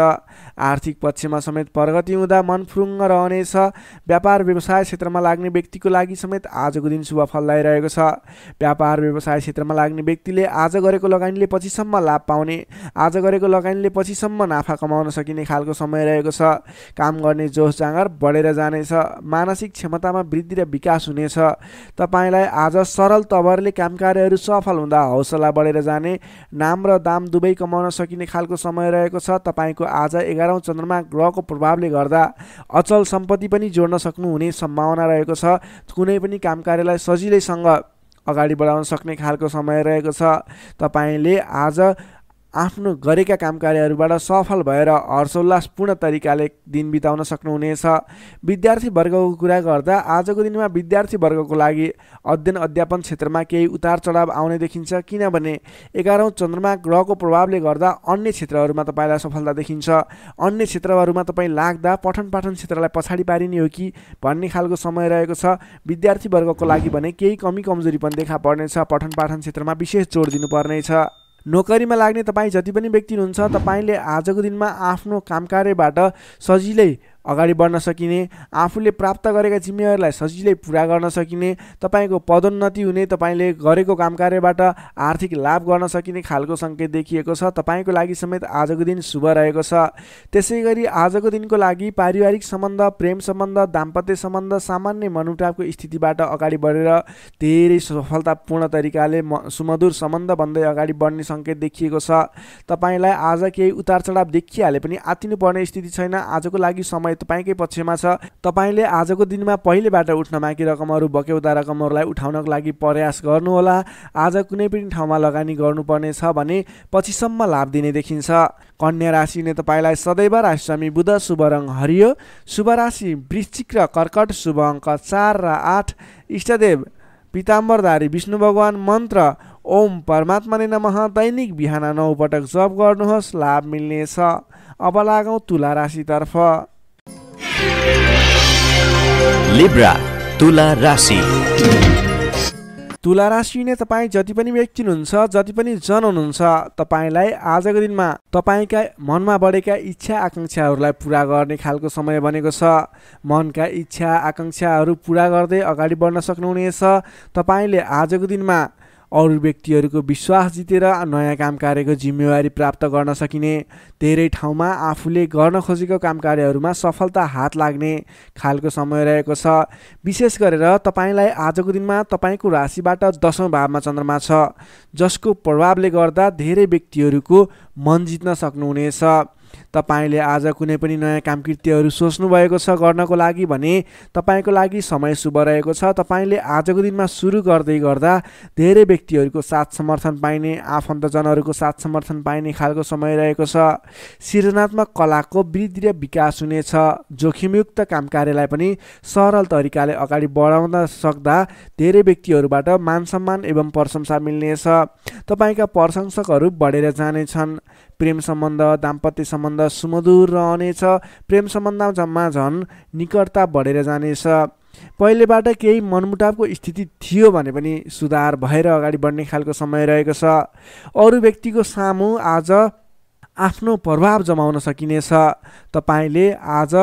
आर्थिक पक्षमा समेत प्रगति हुँदा मनफुरुङ्ग रहनेछ व्यापार व्यवसाय क्षेत्रमा लाग्ने व्यक्तिको लागि समेत आजको दिन शुभ फल ल्याइरहेको छ व्यापार व्यवसाय क्षेत्रमा लाग्ने व्यक्तिले आज गरेको लगानीले पछिसम्म लाभ पाउने आज गरेको लगानीले पछिसम्म नाफा कमाउन सकिने खालको समय रहेको छ काम गर्ने जोस जाँगर बढेर जानेछ मानसिक क्षमतामा वृद्धि र विकास हुनेछ तपाईँलाई आज सरल तवरले काम कार्यहरू सफल हुँदा हौसला बढेर जाने नाम र दाम दुवै कमाउन सकिने खालको समय रहेको छ तपाईँको आज एघारौँ चन्द्रमा ग्रहको प्रभावले गर्दा अचल सम्पत्ति पनि जोड्न सक्नुहुने सम्भावना रहेको छ कुनै पनि काम कार्यलाई सजिलैसँग अगाडि बढाउन सक्ने खालको समय रहेको छ तपाईँले आज आफ्नो गरेका काम कार्यहरूबाट सफल भएर हर्षोल्लासपूर्ण तरिकाले दिन बिताउन सक्नुहुनेछ विद्यार्थीवर्गको कुरा गर्दा आजको दिनमा विद्यार्थीवर्गको लागि अध्ययन अध्यापन क्षेत्रमा केही उतार चढाव आउने देखिन्छ किनभने एघारौँ चन्द्रमा ग्रहको प्रभावले गर्दा अन्य क्षेत्रहरूमा तपाईँलाई सफलता देखिन्छ अन्य क्षेत्रहरूमा तपाईँ लाग्दा पठन पाठन क्षेत्रलाई पछाडि पारिने हो कि भन्ने खालको समय रहेको छ विद्यार्थीवर्गको लागि भने केही कमी कमजोरी पनि देखा पर्नेछ पठन पाठन क्षेत्रमा विशेष जोड दिनुपर्नेछ नोकरीमा लाग्ने तपाईँ जति पनि व्यक्ति हुनुहुन्छ तपाईँले आजको दिनमा आफ्नो काम कार्यबाट सजिलै अगाडि बढ्न सकिने आफूले प्राप्त गरेका जिम्मेवारीलाई सजिलै पुरा गर्न सकिने तपाईँको पदोन्नति हुने तपाईँले गरेको काम कार्यबाट आर्थिक लाभ गर्न सकिने खालको सङ्केत देखिएको छ तपाईँको लागि समेत आजको दिन शुभ रहेको छ त्यसै गरी आजको दिनको लागि पारिवारिक सम्बन्ध प्रेम सम्बन्ध दाम्पत्य सम्बन्ध सामान्य मनुटापको स्थितिबाट अगाडि बढेर धेरै सफलतापूर्ण तरिकाले म सुमधुर सम्बन्ध भन्दै अगाडि बढ्ने सङ्केत देखिएको छ तपाईँलाई आज केही उतार चढाव देखिहाले पनि आत्तिनुपर्ने स्थिति छैन आजको लागि समय तपाईँकै पक्षमा छ तपाईँले आजको दिनमा पहिलेबाट उठ्न बाँकी रकमहरू बकेउदा रकमहरूलाई उठाउनको लागि प्रयास गर्नुहोला आज कुनै पनि ठाउँमा लगानी गर्नुपर्ने छ भने पछिसम्म लाभ दिने देखिन्छ कन्या राशिले तपाईँलाई सदैव राशि बुध शुभ रङ हरियो शुभ राशि वृश्चिक र कर्कट शुभ अङ्क चार र आठ इष्टदेव पिताम्बरधारी विष्णु भगवान मन्त्र ओम परमात्माले नमः दैनिक बिहान नौ पटक जप गर्नुहोस् लाभ मिल्नेछ अब लागौँ तुला राशितर्फ लिब्रा तुला राशि तुला राशि नै तपाईँ जति पनि व्यक्ति हुनुहुन्छ जति पनि जन हुनुहुन्छ तपाईँलाई आजको दिनमा तपाईँका मनमा बढेका इच्छा आकाङ्क्षाहरूलाई पुरा गर्ने खालको समय बनेको छ मनका इच्छा आकाङ्क्षाहरू पुरा गर्दै अगाडि बढ्न सक्नुहुनेछ तपाईँले आजको दिनमा अरू व्यक्तिहरूको विश्वास जितेर नयाँ काम कार्यको जिम्मेवारी प्राप्त गर्न सकिने धेरै ठाउँमा आफूले गर्न खोजेको काम कार्यहरूमा सफलता हात लाग्ने खालको समय रहेको छ विशेष गरेर तपाईँलाई आजको दिनमा तपाईँको राशिबाट दसौँ भावमा चन्द्रमा छ जसको प्रभावले गर्दा धेरै व्यक्तिहरूको मन जित्न सक्नुहुनेछ तपाईँले आज कुनै पनि नयाँ काम सोच्नु सोच्नुभएको छ गर्नको लागि भने तपाईँको लागि समय शुभ रहेको छ तपाईँले आजको दिनमा सुरु गर्दै गर्दा धेरै व्यक्तिहरूको साथ समर्थन पाइने आफन्तजनहरूको साथ समर्थन पाइने खालको समय रहेको छ सृजनात्मक कलाको वृद्धि र विकास हुनेछ जोखिमयुक्त काम कार्यलाई पनि सरल तरिकाले अगाडि बढाउन सक्दा धेरै व्यक्तिहरूबाट मान सम्मान एवं प्रशंसा मिल्नेछ तपाईँका प्रशंसकहरू बढेर जानेछन् प्रेम सम्बन्ध दाम्पत्य सम्बन्ध सम्बन्ध सुमधुर रहनेछ प्रेम सम्बन्धमा जम्मा झन् निकटता बढेर जानेछ पहिलेबाट केही मनमुटावको स्थिति थियो भने पनि सुधार भएर अगाडि बढ्ने खालको समय रहेको छ अरू व्यक्तिको सामु आज आफ्नो प्रभाव जमाउन सकिनेछ तपाईँले आज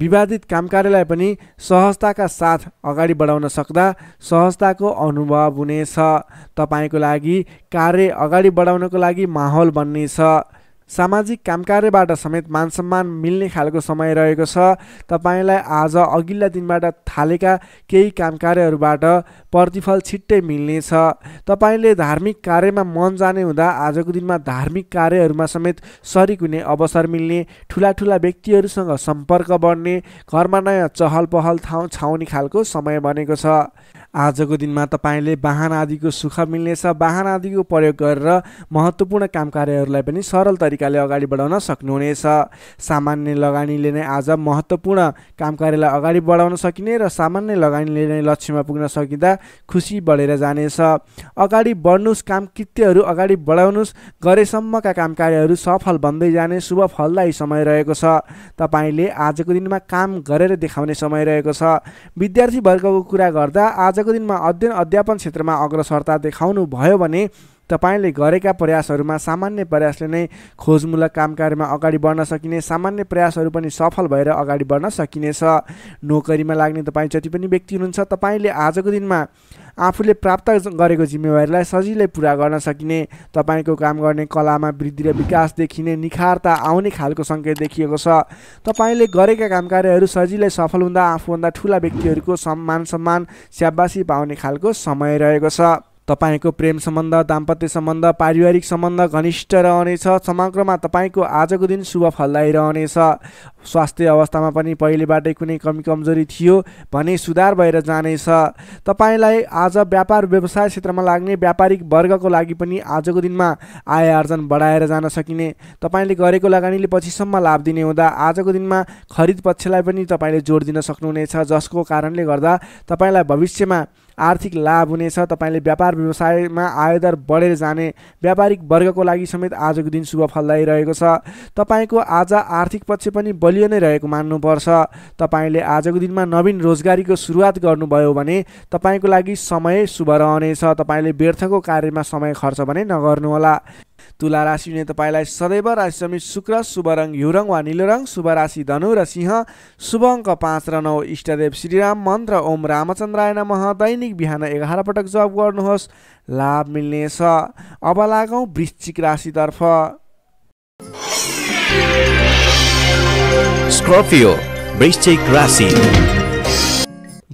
विवादित काम कार्यलाई पनि सहजताका साथ अगाडि बढाउन सक्दा सहजताको अनुभव हुनेछ तपाईँको लागि कार्य अगाडि बढाउनको लागि माहौल बन्नेछ सामाजिक कामकार्यबाट समेत मान सम्मान मिल्ने खालको समय रहेको छ तपाईँलाई आज अघिल्ला दिनबाट थालेका केही कामकार्यहरूबाट प्रतिफल छिट्टै मिल्नेछ तपाईँले धार्मिक कार्यमा मन जाने हुँदा आजको दिनमा धार्मिक कार्यहरूमा समेत सरिक हुने अवसर मिल्ने ठुला ठुला व्यक्तिहरूसँग सम्पर्क बढ्ने घरमा नयाँ चहल पहल ठाउँ छाउने खालको समय बनेको छ आजको दिनमा तपाईँले वाहन आदिको सुख मिल्नेछ वाहन आदिको प्रयोग गरेर महत्त्वपूर्ण काम कार्यहरूलाई पनि सरल तरिकाले अगाडि बढाउन सक्नुहुनेछ सामान्य लगानीले नै आज महत्त्वपूर्ण काम कार्यलाई अगाडि बढाउन सकिने र सामान्य लगानीले नै लक्ष्यमा पुग्न सकिँदा खुसी बढेर जानेछ अगाडि बढ्नुहोस् काम कृत्यहरू अगाडि बढाउनुहोस् गरेसम्मका काम कार्यहरू सफल बन्दै जाने शुभ फलदायी समय रहेको छ तपाईँले आजको दिनमा काम गरेर देखाउने समय रहेको छ विद्यार्थीवर्गको कुरा गर्दा आज आजको दिनमा अध्ययन अध्यापन क्षेत्रमा अग्रसरता देखाउनु भयो भने तपाईँले गरेका प्रयासहरूमा सामान्य प्रयासले नै खोजमूलक काम कार्यमा अगाडि बढ्न सकिने सामान्य प्रयासहरू पनि सफल भएर अगाडि बढ्न सकिनेछ नोकरीमा लाग्ने तपाईँ जति पनि व्यक्ति हुनुहुन्छ तपाईँले आजको दिनमा आफूले प्राप्त गरेको जिम्मेवारीलाई सजिलै पुरा गर्न सकिने तपाईँको काम गर्ने कलामा वृद्धि र विकास देखिने निखारता आउने खालको सङ्केत देखिएको छ तपाईँले गरेका काम कार्यहरू सजिलै सफल हुँदा आफूभन्दा ठुला व्यक्तिहरूको सम्मान सम्मान स्याबासी पाउने खालको समय रहेको छ तपाईँको प्रेम सम्बन्ध दाम्पत्य सम्बन्ध पारिवारिक सम्बन्ध घनिष्ठ रहनेछ समग्रमा तपाईँको आजको दिन शुभ फलदायी रहनेछ स्वास्थ्य अवस्थामा पनि पहिलेबाटै कुनै कमी कमजोरी थियो भने सुधार भएर जानेछ तपाईँलाई आज व्यापार व्यवसाय क्षेत्रमा लाग्ने व्यापारिक वर्गको लागि पनि आजको दिनमा आय आर्जन बढाएर जान सकिने तपाईँले गरेको लगानीले पछिसम्म लाभ दिने हुँदा आजको दिनमा खरिद पक्षलाई पनि तपाईँले जोड दिन सक्नुहुनेछ जसको कारणले गर्दा तपाईँलाई भविष्यमा आर्थिक लाभ हुनेछ तपाईँले व्यापार व्यवसायमा आयदर बढेर जाने व्यापारिक वर्गको लागि समेत आजको दिन शुभ फलदायी रहेको छ तपाईँको आज आर्थिक पक्ष पनि बलियो नै रहेको मान्नुपर्छ तपाईँले आजको दिनमा नवीन रोजगारीको सुरुवात गर्नुभयो भने तपाईँको लागि समय शुभ रहनेछ तपाईँले व्यर्थको कार्यमा समय खर्च भने नगर्नुहोला तुला राशिले तपाईँलाई सदैव राशि समेत शुक्र शुभ रङ हिउरङ वा निलो रङ शुभ राशि धनु र सिंह शुभ अङ्क पाँच र नौ इष्टदेव श्रीराम मन्त्र ओम रामचन्द्राय नमः दैनिक बिहान एघार पटक जप गर्नुहोस् लाभ मिल्नेछ अब लागौँ वृश्चिक राशितर्फ वृश्चिक राशि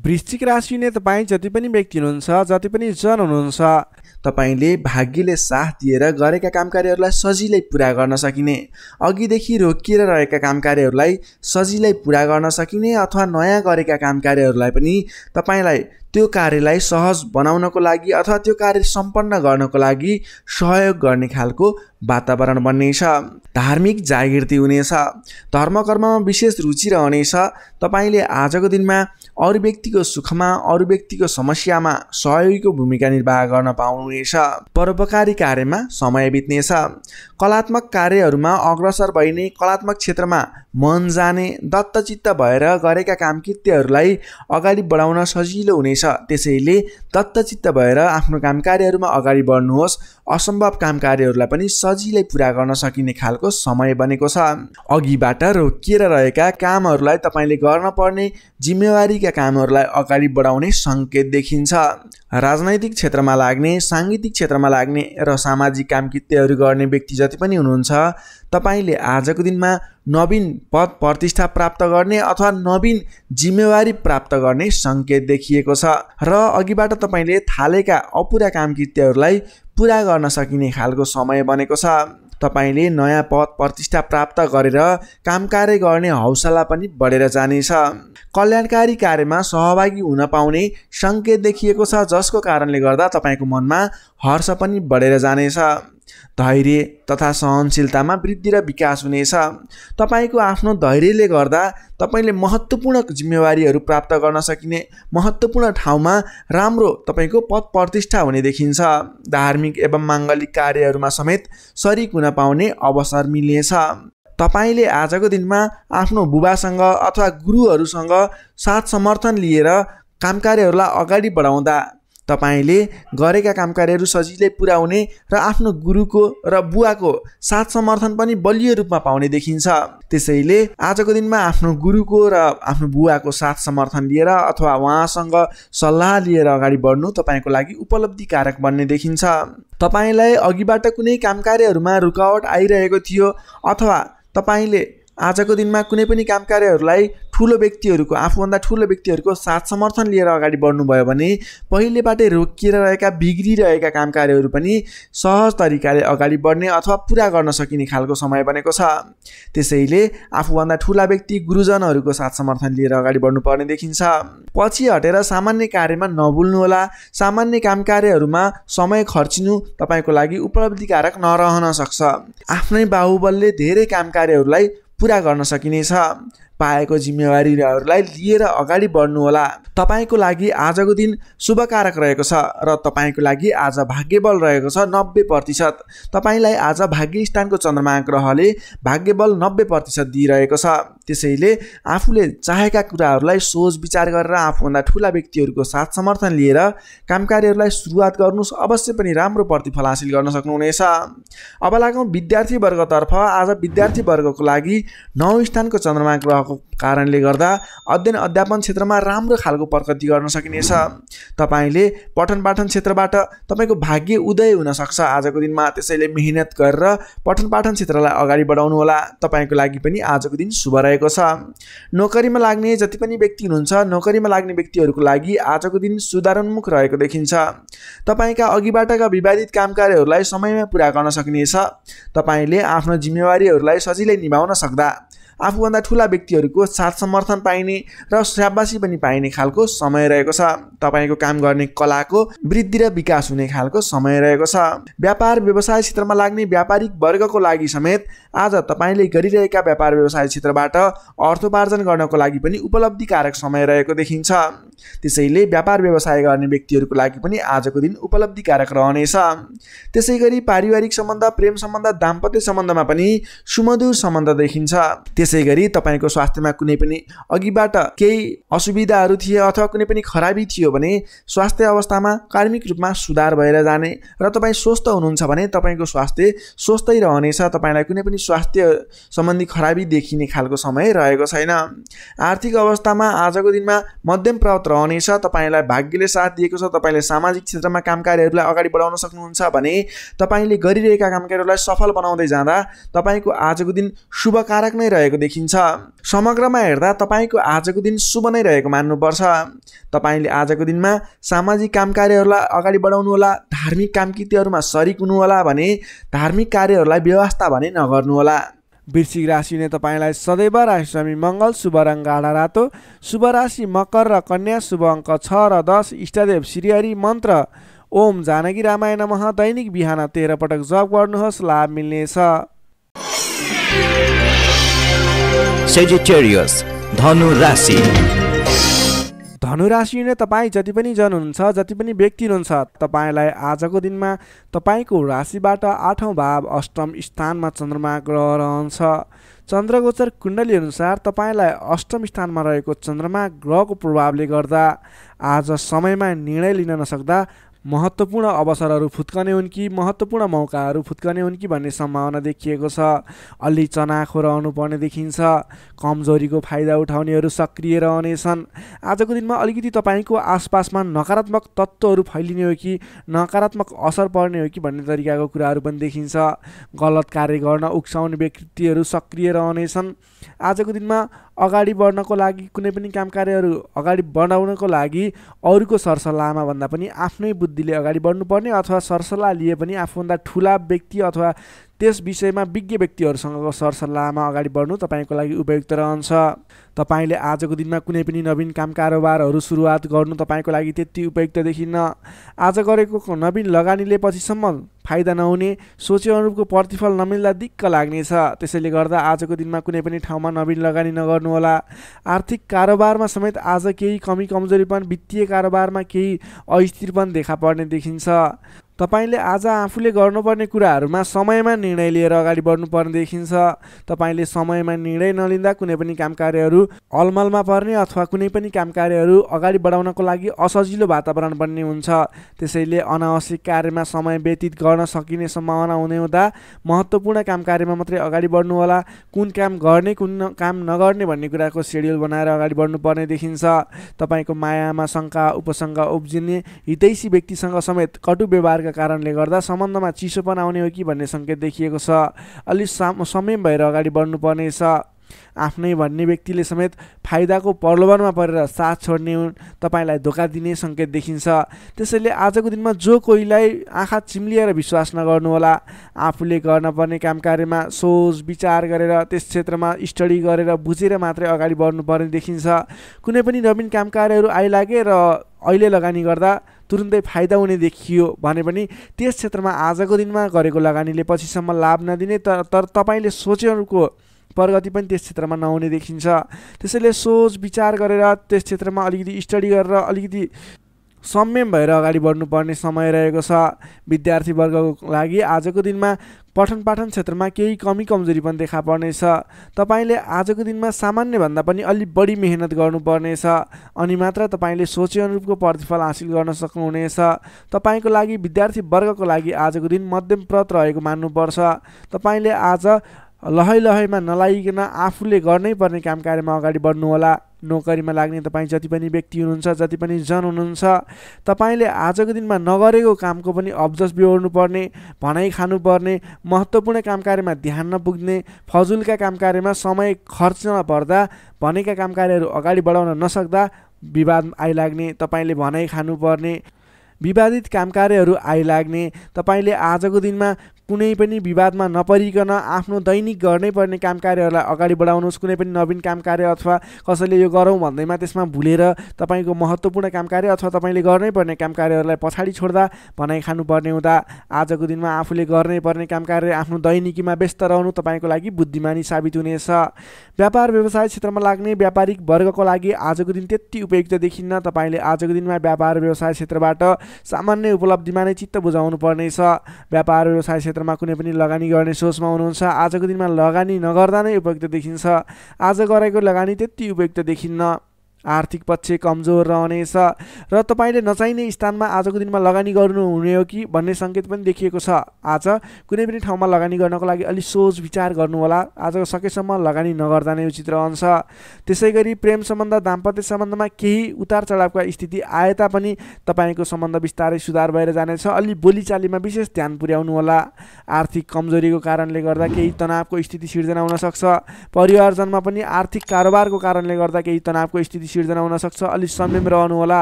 वृश्चिक तपाईँ जति पनि व्यक्ति हुनुहुन्छ जति पनि जन हुनुहुन्छ तपाईँले भाग्यले साथ दिएर गरेका काम कार्यहरूलाई सजिलै पुरा गर्न सकिने अघिदेखि रोकिएर रहेका काम कार्यहरूलाई सजिलै पुरा गर्न सकिने अथवा नयाँ गरेका काम कार्यहरूलाई पनि तपाईँलाई त्यो कार्यलाई सहज बनाउनको लागि अथवा त्यो कार्य सम्पन्न गर्नको लागि सहयोग गर्ने खालको वातावरण बन्नेछ धार्मिक जागृति हुनेछ धर्म कर्ममा विशेष रुचि रहनेछ तपाईँले आजको दिनमा अरू व्यक्तिको सुखमा अरू व्यक्तिको समस्यामा सहयोगीको भूमिका निर्वाह गर्न पाउनुहुनेछ परोपकारी कार्यमा समय बित्नेछ कलात्मक कार्यहरूमा अग्रसर भइने कलात्मक क्षेत्रमा मन जाने दत्तचित्त भएर गरेका कामकृत्यहरूलाई अगाडि बढाउन सजिलो हुनेछ त्यसैले दत्तचित्त भएर आफ्नो काम कार्यहरूमा अगाडि बढ्नुहोस् असम्भव काम कार्यहरूलाई पनि सजिलै पुरा गर्न सकिने खालको समय बनेको छ अघिबाट रोकिएर रहेका कामहरूलाई तपाईँले गर्न पर्ने जिम्मेवारीका कामहरूलाई अगाडि बढाउने सङ्केत देखिन्छ राजनैतिक क्षेत्रमा लाग्ने साङ्गीतिक क्षेत्रमा लाग्ने र सामाजिक कामकृत्यहरू गर्ने व्यक्ति जति पनि हुनुहुन्छ तपाईँले आजको दिनमा नवीन पद प्रतिष्ठा प्राप्त गर्ने अथवा नवीन जिम्मेवारी प्राप्त गर्ने सङ्केत देखिएको छ र अघिबाट तपाईँले थालेका अपुरा काम कृत्यहरूलाई पुरा गर्न सकिने खालको समय बनेको छ तपाईँले नयाँ पद प्रतिष्ठा प्राप्त गरेर काम कार्य गर्ने हौसला पनि बढेर जानेछ कल्याणकारी कार्यमा सहभागी हुन पाउने सङ्केत देखिएको छ जसको कारणले गर्दा तपाईँको मनमा हर्ष पनि बढेर जानेछ धैर्य तथा सहनशीलतामा वृद्धि र विकास हुनेछ तपाईँको आफ्नो धैर्यले गर्दा तपाईँले महत्त्वपूर्ण जिम्मेवारीहरू प्राप्त गर्न सकिने महत्त्वपूर्ण ठाउँमा राम्रो तपाईँको पद प्रतिष्ठा हुने देखिन्छ धार्मिक एवं माङ्गलिक कार्यहरूमा समेत सरी हुन पाउने अवसर मिल्नेछ तपाईँले आजको दिनमा आफ्नो बुबासँग अथवा गुरुहरूसँग साथ समर्थन लिएर काम कार्यहरूलाई अगाडि बढाउँदा तपाईँले गरेका काम कार्यहरू सजिलै पुर्याउने र आफ्नो गुरुको र बुवाको साथ समर्थन पनि बलियो रूपमा पाउने देखिन्छ त्यसैले आजको दिनमा आफ्नो गुरुको र आफ्नो बुवाको साथ समर्थन लिएर अथवा उहाँसँग सल्लाह लिएर अगाडि बढ्नु तपाईँको लागि उपलब्धिकारक बन्ने देखिन्छ तपाईँलाई अघिबाट कुनै काम कार्यहरूमा रुकावट आइरहेको थियो अथवा तपाईँले आजको दिनमा कुनै पनि काम कार्यहरूलाई ठुलो व्यक्तिहरूको आफूभन्दा ठुलो व्यक्तिहरूको साथ समर्थन लिएर अगाडि बढ्नुभयो भने पहिलेबाटै रोकिएर रहेका बिग्रिरहेका काम कार्यहरू पनि सहज तरिकाले अगाडि बढ्ने अथवा पुरा गर्न सकिने खालको समय बनेको छ त्यसैले आफूभन्दा ठुला व्यक्ति गुरुजनहरूको साथ समर्थन लिएर अगाडि बढ्नुपर्ने देखिन्छ पछि हटेर सामान्य कार्यमा नभुल्नुहोला सामान्य काम कार्यहरूमा समय खर्चिनु तपाईँको लागि उपलब्धिकारक नरहन सक्छ आफ्नै बाहुबलले धेरै काम कार्यहरूलाई पुरा गर्न सकिनेछ पाएको जिम्मेवारीहरूलाई लिएर अगाडि बढ्नुहोला तपाईँको लागि आजको दिन शुभकारक रहेको छ र तपाईँको लागि आज भाग्यबल रहेको छ नब्बे प्रतिशत तपाईँलाई आज भाग्य स्थानको चन्द्रमा ग्रहले भाग्यबल बल नब्बे प्रतिशत दिइरहेको छ त्यसैले आफूले चाहेका कुराहरूलाई सोच विचार गरेर आफूभन्दा ठुला व्यक्तिहरूको साथ समर्थन लिएर काम कार्यहरूलाई सुरुवात गर्नुहोस् अवश्य पनि राम्रो प्रतिफल हासिल गर्न सक्नुहुनेछ अब लागौँ विद्यार्थीवर्गतर्फ आज विद्यार्थीवर्गको लागि नौ स्थानको चन्द्रमा ग्रह भएको कारणले गर्दा अध्ययन अध्यापन क्षेत्रमा राम्रो खालको प्रगति गर्न सकिनेछ तपाईँले पठन पाठन क्षेत्रबाट तपाईँको भाग्य उदय हुनसक्छ आजको दिनमा त्यसैले मिहिनेत गरेर पठन पाठन क्षेत्रलाई अगाडि बढाउनुहोला तपाईँको लागि पनि आजको दिन शुभ रहेको छ नोकरीमा लाग्ने जति पनि व्यक्ति हुनुहुन्छ नोकरीमा लाग्ने व्यक्तिहरूको लागि आजको दिन सुधारोन्मुख रहेको देखिन्छ तपाईँका अघिबाटका विवादित काम कार्यहरूलाई समयमा पुरा गर्न सकिनेछ तपाईँले आफ्नो जिम्मेवारीहरूलाई सजिलै निभाउन सक्दा आफूभन्दा ठुला व्यक्तिहरूको साथ समर्थन पाइने र स्याबासी पनि पाइने खालको समय रहेको छ तपाईँको काम गर्ने कलाको वृद्धि र विकास हुने खालको समय रहेको छ व्यापार व्यवसाय क्षेत्रमा लाग्ने व्यापारिक वर्गको लागि समेत आज तपाईँले गरिरहेका व्यापार व्यवसाय क्षेत्रबाट अर्थोपार्जन गर्नको लागि पनि उपलब्धिकारक समय रहेको देखिन्छ त्यसैले व्यापार व्यवसाय गर्ने व्यक्तिहरूको लागि पनि आजको दिन उपलब्धिकारक रहनेछ त्यसै गरी पारिवारिक सम्बन्ध प्रेम सम्बन्ध दाम्पत्य सम्बन्धमा पनि सुमधुर सम्बन्ध देखिन्छ त्यसै गरी तपाईँको स्वास्थ्यमा कुनै पनि अघिबाट केही असुविधाहरू थिए अथवा कुनै पनि खराबी थियो भने स्वास्थ्य अवस्थामा कार्मिक रूपमा सुधार भएर जाने र तपाईँ स्वस्थ हुनुहुन्छ भने तपाईँको स्वास्थ्य स्वस्थै रहनेछ तपाईँलाई कुनै पनि स्वास्थ्य सम्बन्धी खराबी देखिने खालको समय रहेको छैन आर्थिक अवस्थामा आजको दिनमा मध्यम प्राप्त रहनेछ तपाईँलाई भाग्यले साथ दिएको छ तपाईँले सामाजिक क्षेत्रमा काम कार्यहरूलाई अगाडि बढाउन सक्नुहुन्छ भने तपाईँले गरिरहेका काम कार्यहरूलाई सफल बनाउँदै जाँदा तपाईँको आजको दिन शुभकारक नै रहेको देखिन्छ समग्रमा हेर्दा तपाईँको आजको दिन शुभ नै रहेको मान्नुपर्छ तपाईँले आजको दिनमा सामाजिक काम कार्यहरूलाई अगाडि बढाउनुहोला धार्मिक कामकृतिहरूमा सरिक हुनुहोला भने धार्मिक कार्यहरूलाई व्यवस्था भने नगर्नुहोला वृश्चिक राशिले तपाईँलाई सदैव राशिस्वामी मङ्गल शुभ रङ गाढा रातो शुभ राशि मकर र कन्या शुभ अङ्क छ र दस इष्टदेव श्रीहरी मन्त्र ओम जानकी रामायण मह दैनिक बिहान तेह्र पटक जप गर्नुहोस् लाभ मिल्नेछ धनु राशि धनुराशि नै तपाईँ जति पनि जन हुनुहुन्छ जति पनि व्यक्ति हुनुहुन्छ तपाईँलाई आजको दिनमा तपाईँको राशिबाट आठौँ भाव अष्टम स्थानमा चन्द्रमा ग्रह रहन्छ चन्द्रगोचर कुण्डली अनुसार तपाईँलाई अष्टम स्थानमा रहेको चन्द्रमा ग्रहको प्रभावले गर्दा आज समयमा निर्णय लिन नसक्दा महत्त्वपूर्ण अवसरहरू फुत्कने हुन् कि महत्त्वपूर्ण मौकाहरू फुत्कने हुन् कि भन्ने सम्भावना देखिएको छ अलि चनाखो रहनु पर्ने देखिन्छ कमजोरीको फाइदा उठाउनेहरू सक्रिय रहनेछन् आजको दिनमा अलिकति तपाईँको आसपासमा नकारात्मक तत्त्वहरू फैलिने हो कि नकारात्मक असर पर्ने हो कि भन्ने तरिकाको कुराहरू पनि देखिन्छ गलत कार्य गर्न उक्साउने व्यक्तिहरू सक्रिय रहनेछन् आजको दिनमा अगाडि बढ्नको लागि कुनै पनि काम कार्यहरू अगाडि बढाउनको लागि अरूको सरसल्लाहमा भन्दा पनि आफ्नै बुद्धिले अगाडि बढ्नुपर्ने अथवा सरसल्लाह लिए पनि आफूभन्दा ठुला व्यक्ति अथवा त्यस विषयमा विज्ञ व्यक्तिहरूसँगको सरसल्लाहमा अगाडि बढ्नु तपाईँको लागि उपयुक्त रहन्छ तपाईँले आजको दिनमा कुनै पनि नवीन काम कारोबारहरू सुरुवात गर्नु तपाईँको लागि त्यति उपयुक्त देखिन्न आज गरेको नवीन लगानीले पछिसम्म फाइदा नहुने सोचे अनुरूपको प्रतिफल नमिल्दा दिक्क लाग्नेछ त्यसैले गर्दा आजको दिनमा कुनै पनि ठाउँमा नवीन लगानी नगर्नुहोला आर्थिक कारोबारमा समेत आज केही कमी कमजोरीपन वित्तीय कारोबारमा केही अस्थिरपन देखा पर्ने देखिन्छ तपाईँले आज आफूले गर्नुपर्ने कुराहरूमा समयमा निर्णय लिएर अगाडि बढ्नुपर्ने देखिन्छ तपाईँले समयमा निर्णय नलिँदा कुनै पनि काम कार्यहरू अलमलमा पर्ने अथवा कुनै पनि काम कार्यहरू अगाडि बढाउनको लागि असजिलो वातावरण बन्ने हुन्छ त्यसैले अनावश्यक कार्यमा समय व्यतीत गर्न सकिने सम्भावना हुने हुँदा महत्त्वपूर्ण काम कार्यमा मात्रै अगाडि बढ्नुहोला कुन काम गर्ने कुन काम नगर्ने भन्ने कुराको सेड्युल बनाएर अगाडि बढ्नुपर्ने देखिन्छ तपाईँको मायामा शङ्का उपशङ्का उब्जिने हितैसी व्यक्तिसँग समेत कटु व्यवहार नभएका कारणले गर्दा सम्बन्धमा चिसोपन आउने हो कि भन्ने सङ्केत देखिएको छ अलि साम भएर अगाडि बढ्नुपर्नेछ आफ्नै भन्ने व्यक्तिले समेत फाइदाको प्रलोभनमा परेर साथ छोड्ने तपाईँलाई धोका दिने सङ्केत देखिन्छ त्यसैले आजको दिनमा जो कोहीलाई आँखा चिम्लिएर विश्वास नगर्नुहोला आफूले गर्न पर्ने काम कार्यमा सोच विचार गरेर त्यस क्षेत्रमा स्टडी गरेर बुझेर मात्रै अगाडि बढ्नुपर्ने देखिन्छ कुनै पनि नवीन काम कार्यहरू आइलागे र अहिले लगानी गर्दा तुरुन्तै फाइदा हुने देखियो भने पनि त्यस क्षेत्रमा आजको दिनमा गरेको लगानीले पछिसम्म लाभ नदिने तर तर तपाईँले सोचेहरूको प्रगति पनि त्यस क्षेत्रमा नहुने देखिन्छ त्यसैले सोच विचार गरेर त्यस क्षेत्रमा अलिकति स्टडी गरेर अलिकति संयम भएर अगाडि बढ्नुपर्ने समय रहेको छ विद्यार्थीवर्गको लागि आजको दिनमा पठन पाठन क्षेत्रमा केही कमी कमजोरी पनि देखा पर्नेछ तपाईँले आजको दिनमा सामान्यभन्दा पनि अलि बढी मेहनत गर्नुपर्नेछ अनि मात्र तपाईँले सोचे अनुरूपको प्रतिफल हासिल गर्न सक्नुहुनेछ तपाईँको लागि विद्यार्थीवर्गको लागि आजको दिन मध्यमप्रत रहेको मान्नुपर्छ तपाईँले आज लहै लहैमा नलाइकन आफूले गर्नै पर्ने काम कार्यमा अगाडि बढ्नुहोला नोकरीमा लाग्ने तपाईँ जति पनि व्यक्ति हुनुहुन्छ जति पनि जन हुनुहुन्छ तपाईँले आजको दिनमा नगरेको कामको पनि अब्जस बिहोर्नुपर्ने भनाइ खानुपर्ने महत्त्वपूर्ण काम कार्यमा ध्यान नपुग्ने फजुलका काम कार्यमा समय खर्च नपर्दा भनेका काम कार्यहरू अगाडि बढाउन नसक्दा विवाद आइलाग्ने तपाईँले भनाइ खानुपर्ने विवादित काम कार्यहरू आइलाग्ने तपाईँले आजको दिनमा कुनै पनि विवादमा नपरिकन आफ्नो दैनिक गर्नै पर्ने काम कार्यहरूलाई अगाडि बढाउनुहोस् कुनै पनि नवीन काम कार्य अथवा कसैले यो गरौँ भन्दैमा त्यसमा भुलेर तपाईँको महत्त्वपूर्ण काम कार्य अथवा तपाईँले गर्नै पर्ने काम कार्यहरूलाई पछाडि छोड्दा भनाइ खानुपर्ने हुँदा आजको दिनमा आफूले गर्नै पर्ने काम कार्य आफ्नो दैनिकीमा व्यस्त रहनु तपाईँको लागि बुद्धिमानी साबित हुनेछ व्यापार व्यवसाय क्षेत्रमा लाग्ने व्यापारिक वर्गको लागि आजको दिन त्यति उपयुक्त देखिन्न तपाईँले आजको दिनमा व्यापार व्यवसाय क्षेत्रबाट सामान्य उपलब्धिमा नै चित्त बुझाउनु पर्नेछ व्यापार व्यवसाय क्षेत्र क्षेत्रमा कुनै पनि लगानी गर्ने सोचमा हुनुहुन्छ आजको दिनमा लगानी नगर्दा नै उपयुक्त देखिन्छ आज गरेको लगानी त्यति उपयुक्त देखिन्न आर्थिक पक्ष कमजोर रहनेछ र तपाईँले नचाहिने स्थानमा आजको दिनमा लगानी गर्नुहुने हो कि भन्ने सङ्केत पनि देखिएको छ आज कुनै पनि ठाउँमा लगानी गर्नको लागि अलिक सोच विचार गर्नुहोला आजको सकेसम्म लगानी नगर्दा नै उचित रहन्छ त्यसै गरी प्रेम सम्बन्ध दाम्पत्य सम्बन्धमा केही उतार चढावका स्थिति आए तापनि तपाईँको सम्बन्ध बिस्तारै सुधार भएर जानेछ अलि बोलीचालीमा विशेष ध्यान पुर्याउनुहोला आर्थिक कमजोरीको कारणले गर्दा केही तनावको स्थिति सिर्जना हुनसक्छ परिवारजनमा पनि आर्थिक कारोबारको कारणले गर्दा केही तनावको स्थिति सिर्जना सक्छ अलि संयम रहनुहोला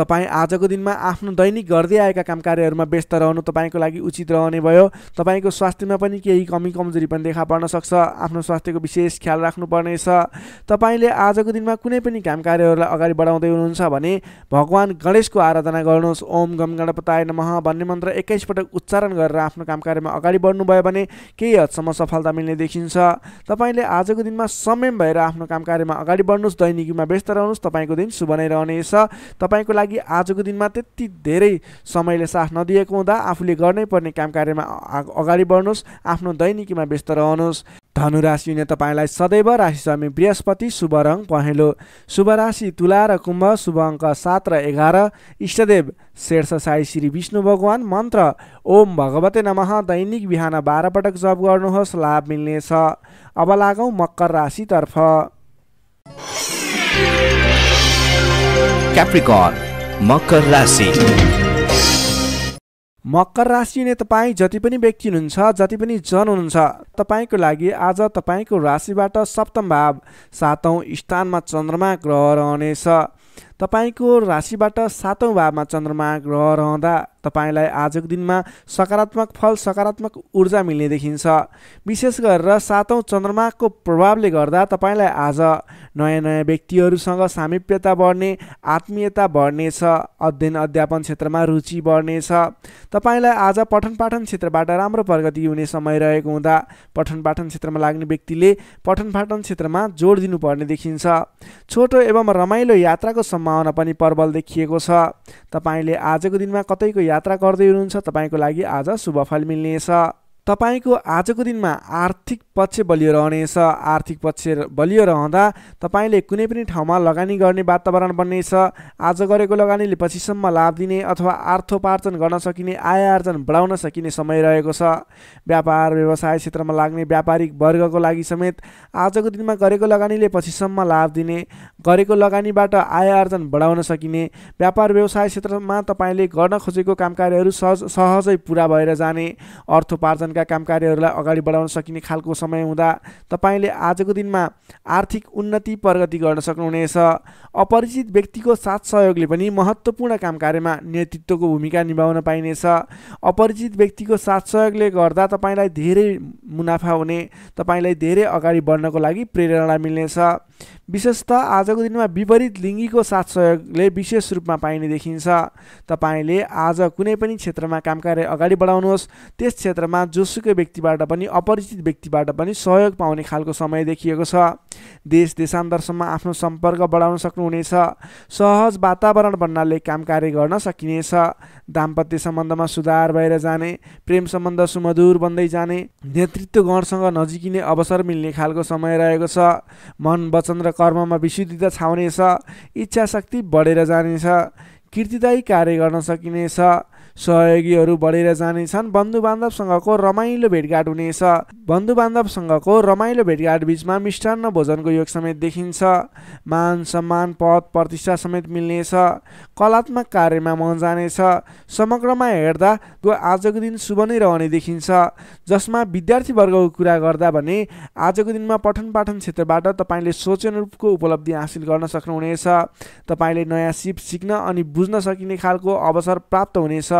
तपाईँ आजको दिनमा आफ्नो दैनिक गर्दै आएका काम कार्यहरूमा व्यस्त रहनु तपाईँको लागि उचित रहने भयो तपाईँको स्वास्थ्यमा पनि केही कमी कमजोरी पनि देखा पर्न सक्छ आफ्नो स्वास्थ्यको विशेष ख्याल राख्नुपर्नेछ तपाईँले आजको दिनमा कुनै पनि काम कार्यहरूलाई अगाडि बढाउँदै हुनुहुन्छ भने भगवान् गणेशको आराधना गर्नुहोस् ओम गम गणपताय नमः भन्ने मन्त्र एक्काइसपटक उच्चारण गरेर आफ्नो काम कार्यमा अगाडि बढ्नुभयो भने केही हदसम्म सफलता मिल्ने देखिन्छ तपाईँले आजको दिनमा संयम भएर आफ्नो काम कार्यमा अगाडि बढ्नुहोस् दैनिकीमा व्यस्त रहनुहोस् तपाईँको दिन शुभ नै रहनेछ तपाईँको लागि आजको दिनमा त्यति धेरै समयले साथ नदिएको हुँदा आफूले गर्नै पर्ने काम कार्यमा अगाडि बढ्नुहोस् आफ्नो दैनिकीमा व्यस्त रहनुहोस् धनुराशि हुने तपाईँलाई सदैव राशि स्वामी बृहस्पति शुभ रङ पहेँलो शुभ राशि तुला र कुम्भ शुभ अङ्क सात र एघार इष्टदेव शेर्ष साई श्री विष्णु भगवान मन्त्र ओम भगवते नमः दैनिक बिहान बाह्र पटक जप गर्नुहोस् लाभ मिल्नेछ अब लागौँ मकर राशितर्फ क्याप्रिकन मकर राशि मकर राशि नै तपाईँ जति पनि व्यक्ति हुनुहुन्छ जति पनि जन हुनुहुन्छ तपाईँको लागि आज तपाईँको राशिबाट सप्तम भाव सातौँ स्थानमा चन्द्रमा ग्रह रहनेछ तपाईँको राशिबाट सातौँ भावमा चन्द्रमा ग्रह रहँदा तपाईँलाई आजको दिनमा सकारात्मक फल सकारात्मक ऊर्जा मिल्ने देखिन्छ विशेष गरेर सातौँ चन्द्रमाको प्रभावले गर्दा तपाईँलाई आज नयाँ नयाँ व्यक्तिहरूसँग सामिप्यता बढ्ने आत्मीयता बढ्नेछ अध्ययन अध्यापन क्षेत्रमा रुचि बढ्नेछ तपाईँलाई आज पठन पाठन क्षेत्रबाट राम्रो प्रगति हुने समय रहेको हुँदा पठन पाठन क्षेत्रमा लाग्ने व्यक्तिले पठन पाठन क्षेत्रमा जोड दिनुपर्ने देखिन्छ छोटो एवं रमाइलो यात्राको सम्म सम्भावना पनि प्रबल देखिएको छ तपाईँले आजको दिनमा कतैको यात्रा गर्दै हुनुहुन्छ तपाईँको लागि आज शुभफल मिल्नेछ तपाईँको आजको दिनमा आर्थिक पक्ष बलियो रहनेछ आर्थिक पक्ष बलियो रहँदा तपाईँले कुनै पनि ठाउँमा लगानी गर्ने वातावरण बन्नेछ आज गरेको लगानीले पछिसम्म लाभ दिने अथवा आर्थोपार्जन गर्न सकिने आय आर्जन बढाउन सकिने समय रहेको छ व्यापार व्यवसाय क्षेत्रमा लाग्ने व्यापारिक वर्गको लागि समेत आजको दिनमा गरेको लगानीले पछिसम्म लाभ दिने गरेको लगानीबाट आय आर्जन बढाउन सकिने व्यापार व्यवसाय क्षेत्रमा तपाईँले गर्न खोजेको काम कार्यहरू सहज सहजै पुरा भएर जाने अर्थोपार्जन संस्थानका काम कार्यहरूलाई अगाडि बढाउन सकिने खालको समय हुँदा तपाईँले आजको दिनमा आर्थिक उन्नति प्रगति गर्न सक्नुहुनेछ अपरिचित व्यक्तिको साथ सहयोगले पनि महत्त्वपूर्ण काम कार्यमा नेतृत्वको भूमिका निभाउन पाइनेछ अपरिचित व्यक्तिको साथ सहयोगले गर्दा तपाईँलाई धेरै मुनाफा हुने तपाईँलाई धेरै अगाडि बढ्नको लागि प्रेरणा मिल्नेछ विशेषतः आजको दिनमा विपरीत लिङ्गीको साथ सहयोगले विशेष रूपमा पाइने देखिन्छ तपाईँले आज कुनै पनि क्षेत्रमा काम कार्य अगाडि बढाउनुहोस् त्यस क्षेत्रमा जोसुकै व्यक्तिबाट पनि अपरिचित व्यक्तिबाट पनि सहयोग पाउने खालको समय देखिएको छ देश देशान्तरसम्म आफ्नो सम्पर्क बढाउन सक्नुहुनेछ सहज वातावरण बन्नाले काम कार्य गर्न सकिनेछ दाम्पत्य सम्बन्धमा सुधार भएर जाने प्रेम सम्बन्ध सुमधुर बन्दै जाने नेतृत्व गणसँग नजिकिने अवसर मिल्ने खालको समय रहेको छ मन वचन र कर्ममा विशुद्धता छाउनेछ इच्छा शक्ति बढेर जानेछ कीर्तिदायी कार्य गर्न सकिनेछ सहयोगीहरू बढेर जानेछन् बन्धु बान्धवसँगको रमाइलो भेटघाट हुनेछ बन्धु बान्धवसँगको रमाइलो भेटघाट बिचमा मिष्टान्न भोजनको योग समेत देखिन्छ मान सम्मान पद प्रतिष्ठा समेत मिल्नेछ कलात्मक कार्यमा मन जानेछ समग्रमा हेर्दा त्यो आजको दिन शुभ नै रहने देखिन्छ जसमा विद्यार्थीवर्गको कुरा गर्दा भने आजको दिनमा पठन पाठन क्षेत्रबाट तपाईँले सोचनरूपको उपलब्धि हासिल गर्न सक्नुहुनेछ तपाईँले नयाँ सिप सिक्न अनि बुझ्न सकिने खालको अवसर प्राप्त हुनेछ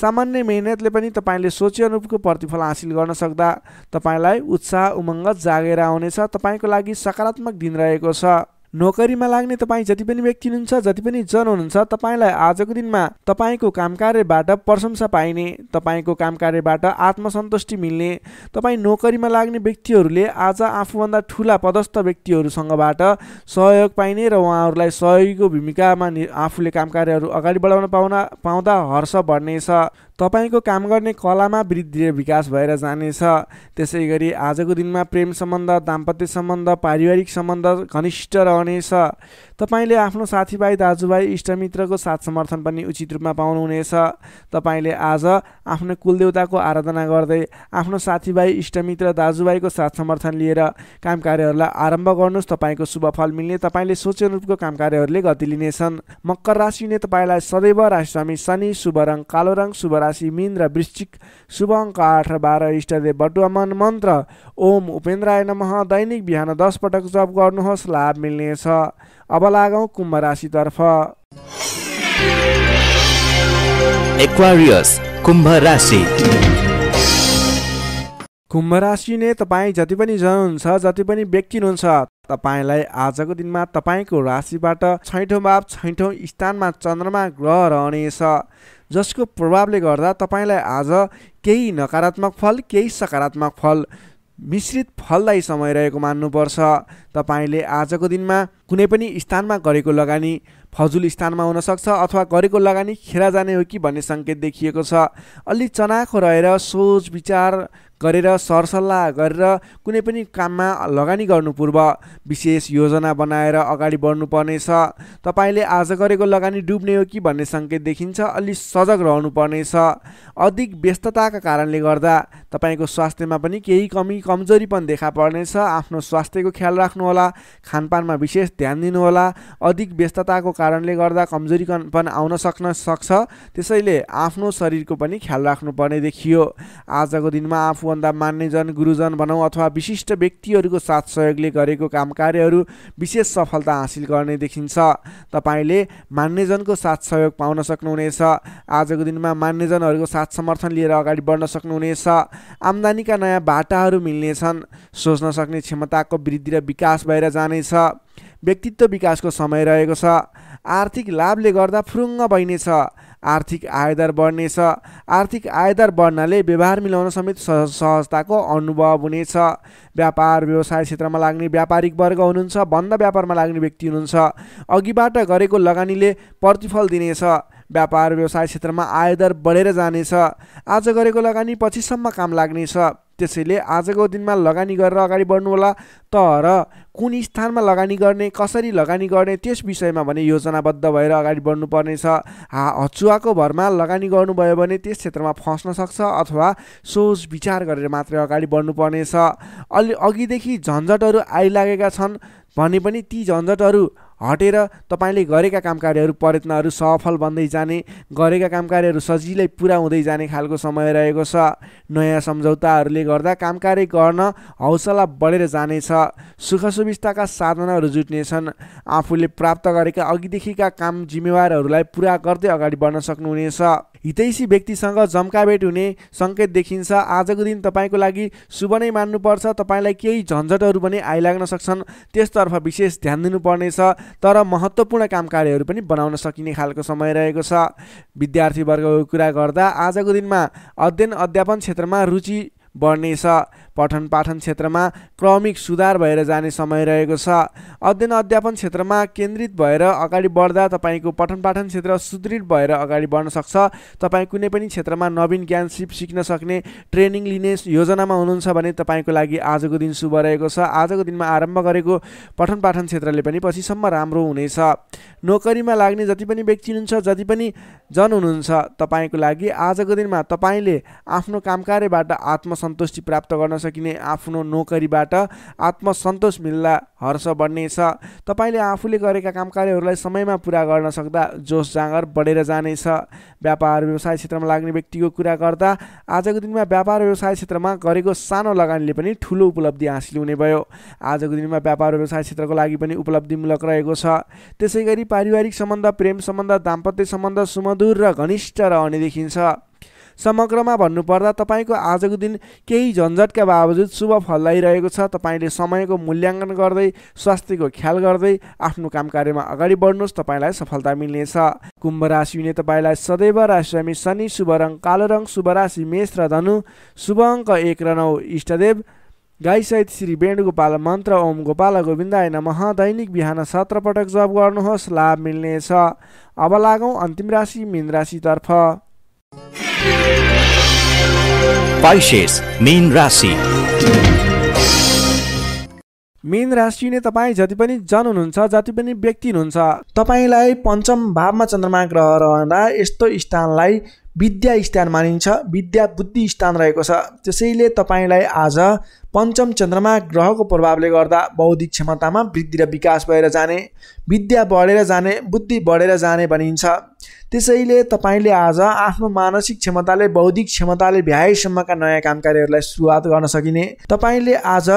सामान्य मेहनतले पनि तपाईँले अनुरूपको प्रतिफल हासिल गर्न सक्दा तपाईँलाई उत्साह उमङ्ग जागेर आउनेछ तपाईँको लागि सकारात्मक दिन रहेको छ नोकरीमा लाग्ने तपाईँ जति पनि व्यक्ति हुनुहुन्छ जति पनि जन हुनुहुन्छ तपाईँलाई आजको दिनमा तपाईँको काम कार्यबाट प्रशंसा पाइने तपाईँको काम कार्यबाट आत्मसन्तुष्टि मिल्ने तपाईँ नोकरीमा लाग्ने व्यक्तिहरूले आज आफूभन्दा ठुला पदस्थ व्यक्तिहरूसँगबाट सहयोग पाइने र उहाँहरूलाई सहयोगीको भूमिकामा आफूले काम कार्यहरू अगाडि बढाउन पाउन पाउँदा हर्ष बढ्नेछ तपाईँको काम गर्ने कलामा वृद्धि र विकास भएर जानेछ त्यसै गरी आजको दिनमा प्रेम सम्बन्ध दाम्पत्य सम्बन्ध पारिवारिक सम्बन्ध घनिष्ठ रहनेछ तपाईँले आफ्नो साथीभाइ दाजुभाइ इष्टमित्रको साथ समर्थन पनि उचित रूपमा पाउनुहुनेछ तपाईँले आज आफ्नो कुलदेवताको आराधना गर्दै आफ्नो साथीभाइ इष्टमित्र दाजुभाइको साथ समर्थन लिएर काम कार्यहरूलाई आरम्भ गर्नुहोस् तपाईँको शुभ फल मिल्ने तपाईँले सोचे रूपको काम कार्यहरूले गति लिनेछन् मकर राशिले तपाईँलाई सदैव राशिस्वामी शनि शुभ रङ कालो रङ शुभ राशि मिन र वृश्चिक शुभ अङ्क आठ र बाह्र इष्टदेव बटुवामन मन्त्र ओम उपेन्द्राय नमः दैनिक बिहान दस पटक जप गर्नुहोस् लाभ मिल्नेछ अब लागौँ कुम्भ राशितर्फ एक्वारियस कुम्भ राशि कुम्भ राशि नै तपाईँ जति पनि जन जति पनि व्यक्ति हुनुहुन्छ तपाईँलाई आजको दिनमा तपाईँको राशिबाट छैठौँ भाव छैठौँ स्थानमा चन्द्रमा ग्रह रहनेछ जसको प्रभावले गर्दा तपाईँलाई आज केही नकारात्मक फल केही सकारात्मक फल मिश्रित फलदायी समय रहेको मान्नुपर्छ तपाईँले आजको दिनमा कुनै पनि स्थानमा गरेको लगानी फजुल स्थानमा हुनसक्छ अथवा गरेको लगानी खेरा जाने हो कि भन्ने सङ्केत देखिएको छ अलि चनाखो रहेर सोच विचार गरेर सरसल्लाह गरेर कुनै पनि काममा लगानी गर्नु पूर्व विशेष योजना बनाएर अगाडि बढ्नुपर्नेछ तपाईँले आज गरेको लगानी डुब्ने हो कि भन्ने सङ्केत देखिन्छ अलि सजग रहनुपर्नेछ अधिक व्यस्तताका कारणले गर्दा तपाईँको स्वास्थ्यमा पनि केही कमी कमजोरी पनि देखा पर्नेछ आफ्नो स्वास्थ्यको ख्याल राख्नुहोला खानपानमा विशेष ध्यान दिनुहोला अधिक व्यस्तताको कारणले गर्दा कमजोरी पनि आउन सक्न सक्छ त्यसैले आफ्नो शरीरको पनि ख्याल राख्नुपर्ने देखियो आजको दिनमा आफू सबैभन्दा मान्यजन गुरुजन भनौँ अथवा विशिष्ट व्यक्तिहरूको साथ सहयोगले गरेको काम कार्यहरू विशेष सफलता हासिल गर्ने देखिन्छ तपाईँले मान्यजनको साथ सहयोग पाउन सक्नुहुनेछ आजको दिनमा मान्यजनहरूको साथ समर्थन लिएर अगाडि बढ्न सक्नुहुनेछ आम्दानीका नयाँ बाटाहरू मिल्नेछन् सोच्न सक्ने क्षमताको वृद्धि र विकास भएर जानेछ व्यक्तित्व विकासको समय रहेको छ आर्थिक लाभले गर्दा फुरुङ्ग भइनेछ आर्थिक आयदर बढ्नेछ आर्थिक आयदर बढ्नाले व्यवहार मिलाउन समेत सहजताको अनुभव हुनेछ व्यापार व्यवसाय क्षेत्रमा लाग्ने व्यापारिक वर्ग हुनुहुन्छ बन्द व्यापारमा लाग्ने व्यक्ति हुनुहुन्छ अघिबाट गरेको लगानीले प्रतिफल दिनेछ व्यापार व्यवसाय क्षेत्रमा आयदर बढेर जानेछ आज गरेको लगानी पछिसम्म काम लाग्नेछ त्यसैले आजको दिनमा लगानी गरेर अगाडि होला तर कुन स्थानमा लगानी गर्ने कसरी लगानी गर्ने त्यस विषयमा भने योजनाबद्ध भएर अगाडि बढ्नुपर्नेछ हचुवाको भरमा लगानी गर्नुभयो भने त्यस क्षेत्रमा फस्न सक्छ अथवा सोच विचार गरेर मात्रै अगाडि बढ्नुपर्नेछ अलि अघिदेखि झन्झटहरू आइलागेका छन् भने पनि ती झन्झटहरू हटेर तपाईँले गरेका काम कार्यहरू प्रयत्नहरू सफल बन्दै जाने गरेका काम कार्यहरू सजिलै पुरा हुँदै जाने खालको समय रहेको छ नयाँ सम्झौताहरूले गर्दा काम कार्य गर्न हौसला बढेर जानेछ सुख सुविस्ताका साधनहरू जुट्नेछन् आफूले प्राप्त गरेका अघिदेखिका काम जिम्मेवारहरूलाई पुरा गर्दै अगाडि बढ्न सक्नुहुनेछ हितैसी व्यक्तिसँग जम्काभेट हुने सङ्केत देखिन्छ आजको दिन तपाईँको लागि शुभ नै मान्नुपर्छ तपाईँलाई केही झन्झटहरू पनि आइलाग्न सक्छन् त्यसतर्फ विशेष ध्यान दिनुपर्नेछ तर महत्त्वपूर्ण काम कार्यहरू पनि बनाउन सकिने खालको समय रहेको छ विद्यार्थीवर्गको कुरा गर्दा आजको दिनमा अध्ययन अध्यापन क्षेत्रमा रुचि बढ्नेछ पठन पाठन क्षेत्रमा क्रमिक सुधार भएर जाने समय रहेको छ अध्ययन अध्यापन क्षेत्रमा केन्द्रित भएर अगाडि बढ्दा तपाईँको पठन पाठन क्षेत्र सुदृढ भएर अगाडि बढ्न सक्छ तपाईँ कुनै पनि क्षेत्रमा नवीन ज्ञान सिप सिक्न सक्ने ट्रेनिङ लिने योजनामा हुनुहुन्छ भने तपाईँको लागि आजको दिन शुभ रहेको छ आजको दिनमा आरम्भ गरेको पठन पाठन क्षेत्रले पनि पछिसम्म राम्रो हुनेछ नोकरीमा लाग्ने जति पनि व्यक्ति हुनुहुन्छ जति पनि जन हुनुहुन्छ तपाईँको लागि आजको दिनमा तपाईँले आफ्नो काम कार्यबाट आत्मसन्तुष्टि प्राप्त गर्न सक सकिने आफ्नो नोकरीबाट आत्मसन्तोष मिल्दा हर्ष बढ्नेछ तपाईँले आफूले गरेका काम कार्यहरूलाई समयमा पुरा गर्न सक्दा जोस जाँगर बढेर जानेछ व्यापार व्यवसाय क्षेत्रमा लाग्ने व्यक्तिको कुरा गर्दा आजको दिनमा व्यापार व्यवसाय क्षेत्रमा गरेको सानो लगानीले पनि ठुलो उपलब्धि हासिल हुने भयो आजको दिनमा व्यापार व्यवसाय क्षेत्रको लागि पनि उपलब्धिमूलक रहेको छ त्यसै गरी पारिवारिक सम्बन्ध प्रेम सम्बन्ध दाम्पत्य सम्बन्ध सुमधुर र घनिष्ठ रहने देखिन्छ समग्रमा भन्नुपर्दा तपाईँको आजको दिन केही झन्झटका बावजुद शुभ फल ल्याइरहेको छ तपाईँले समयको मूल्याङ्कन गर्दै स्वास्थ्यको ख्याल गर्दै आफ्नो काम कार्यमा अगाडि बढ्नुहोस् तपाईँलाई सफलता मिल्नेछ कुम्भ राशि हुने तपाईँलाई सदैव राशिस्वामी शनि शुभ रङ कालो रङ शुभ राशि मेष र धनु शुभ अङ्क एक र नौ इष्टदेव गाईसहित श्री वेणुगोपाल मन्त्र ओम गोपाल गोविन्दाय नमः दैनिक बिहान सत्र पटक जप गर्नुहोस् लाभ मिल्नेछ अब लागौँ अन्तिम राशि मीन राशितर्फ मीन राशि मेन राशि नै तपाईँ जति पनि जन हुनुहुन्छ जति पनि व्यक्ति हुनुहुन्छ तपाईँलाई पञ्चम भावमा चन्द्रमा ग्रह रहँदा यस्तो स्थानलाई विद्या स्थान मानिन्छ विद्या बुद्धि स्थान रहेको छ त्यसैले तपाईँलाई आज पञ्चम चन्द्रमा ग्रहको प्रभावले गर्दा बौद्धिक क्षमतामा वृद्धि र विकास भएर जाने विद्या बढेर जाने बुद्धि बढेर जाने भनिन्छ त्यसैले तपाईँले आज आफ्नो मानसिक क्षमताले बौद्धिक क्षमताले भ्याएसम्मका नयाँ काम कार्यहरूलाई सुरुवात गर्न सकिने तपाईँले आज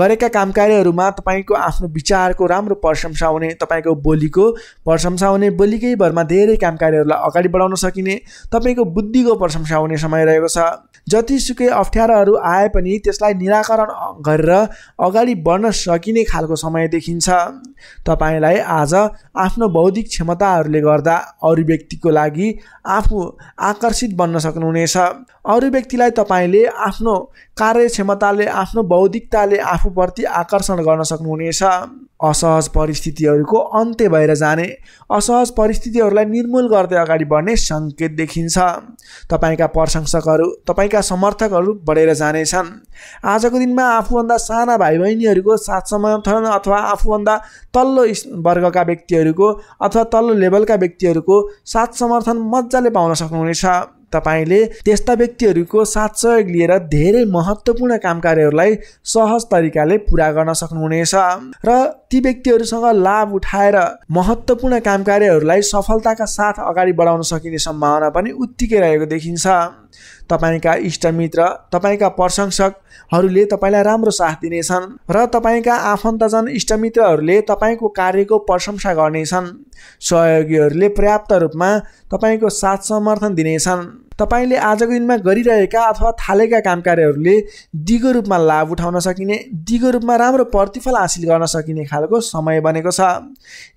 गरेका काम कार्यहरूमा तपाईँको आफ्नो विचारको राम्रो प्रशंसा हुने तपाईँको बोलीको प्रशंसा हुने बोलीकै भरमा धेरै काम कार्यहरूलाई अगाडि बढाउन सकिने तपाईँको बुद्धिको प्रशंसा हुने समय रहेको छ जतिसुकै अप्ठ्याराहरू आए पनि त्यसलाई निराकरण गरेर अगाडि बढ्न सकिने खालको समय देखिन्छ तपाईँलाई आज आफ्नो बौद्धिक क्षमताहरूले गर्दा अरू व्यक्तिको लागि आफू आकर्षित बन्न सक्नुहुनेछ अरू व्यक्तिलाई तपाईँले आफ्नो कार्यक्षमताले आफ्नो बौद्धिकताले आफूप्रति आकर्षण गर्न सक्नुहुनेछ असहज परिस्थितिहरूको अन्त्य भएर जाने असहज परिस्थितिहरूलाई निर्मूल गर्दै अगाडि बढ्ने सङ्केत देखिन्छ तपाईँका प्रशंसकहरू तपाईँका समर्थकहरू बढेर जानेछन् आजको दिनमा आफूभन्दा साना भाइ बहिनीहरूको साथ समर्थन अथवा आफूभन्दा तल्लो वर्गका व्यक्तिहरूको अथवा तल्लो लेभलका व्यक्तिहरूको साथ समर्थन मजाले पाउन सक्नुहुनेछ तपाईँले त्यस्ता व्यक्तिहरूको साथ सहयोग लिएर धेरै महत्त्वपूर्ण काम कार्यहरूलाई सहज तरिकाले पुरा गर्न सक्नुहुनेछ र ती व्यक्तिहरूसँग लाभ उठाएर महत्त्वपूर्ण काम कार्यहरूलाई सफलताका साथ अगाडि बढाउन सकिने सम्भावना पनि उत्तिकै रहेको देखिन्छ तपाईँका इष्टमित्र तपाईँका प्रशंसकहरूले तपाईँलाई राम्रो साथ दिनेछन् र तपाईँका आफन्तजन इष्टमित्रहरूले तपाईँको कार्यको प्रशंसा गर्नेछन् सहयोगीहरूले पर्याप्त रूपमा तपाईँको साथ समर्थन दिनेछन् तपाईँले आजको दिनमा गरिरहेका अथवा थालेका काम कार्यहरूले दिगो रूपमा लाभ उठाउन सकिने दिगो रूपमा राम्रो प्रतिफल हासिल गर्न सकिने खालको समय बनेको छ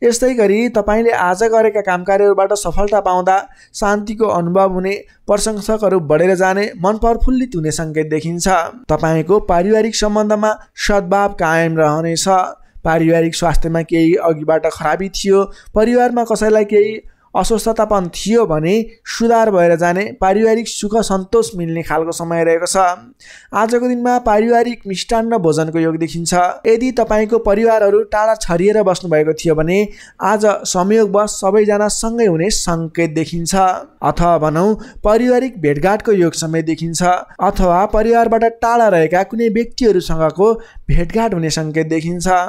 यस्तै गरी तपाईँले आज गरेका काम कार्यहरूबाट सफलता पाउँदा शान्तिको अनुभव हुने प्रशंसकहरू बढेर जाने मन प्रफुल्लित हुने सङ्केत देखिन्छ तपाईँको पारिवारिक सम्बन्धमा सद्भाव कायम रहनेछ पारिवारिक स्वास्थ्यमा केही अघिबाट खराबी थियो परिवारमा कसैलाई केही अस्वस्थतापन थियो भने सुधार भएर जाने पारिवारिक सुख सन्तोष मिल्ने खालको समय रहेको छ आजको दिनमा पारिवारिक मिष्टान्न भोजनको योग देखिन्छ यदि तपाईँको परिवारहरू टाढा छरिएर बस्नुभएको थियो भने आज संयोगवश सबैजना सँगै हुने सङ्केत देखिन्छ अथवा भनौँ पारिवारिक भेटघाटको योग समय देखिन्छ अथवा परिवारबाट टाढा रहेका कुनै व्यक्तिहरूसँगको भेटघाट हुने सङ्केत देखिन्छ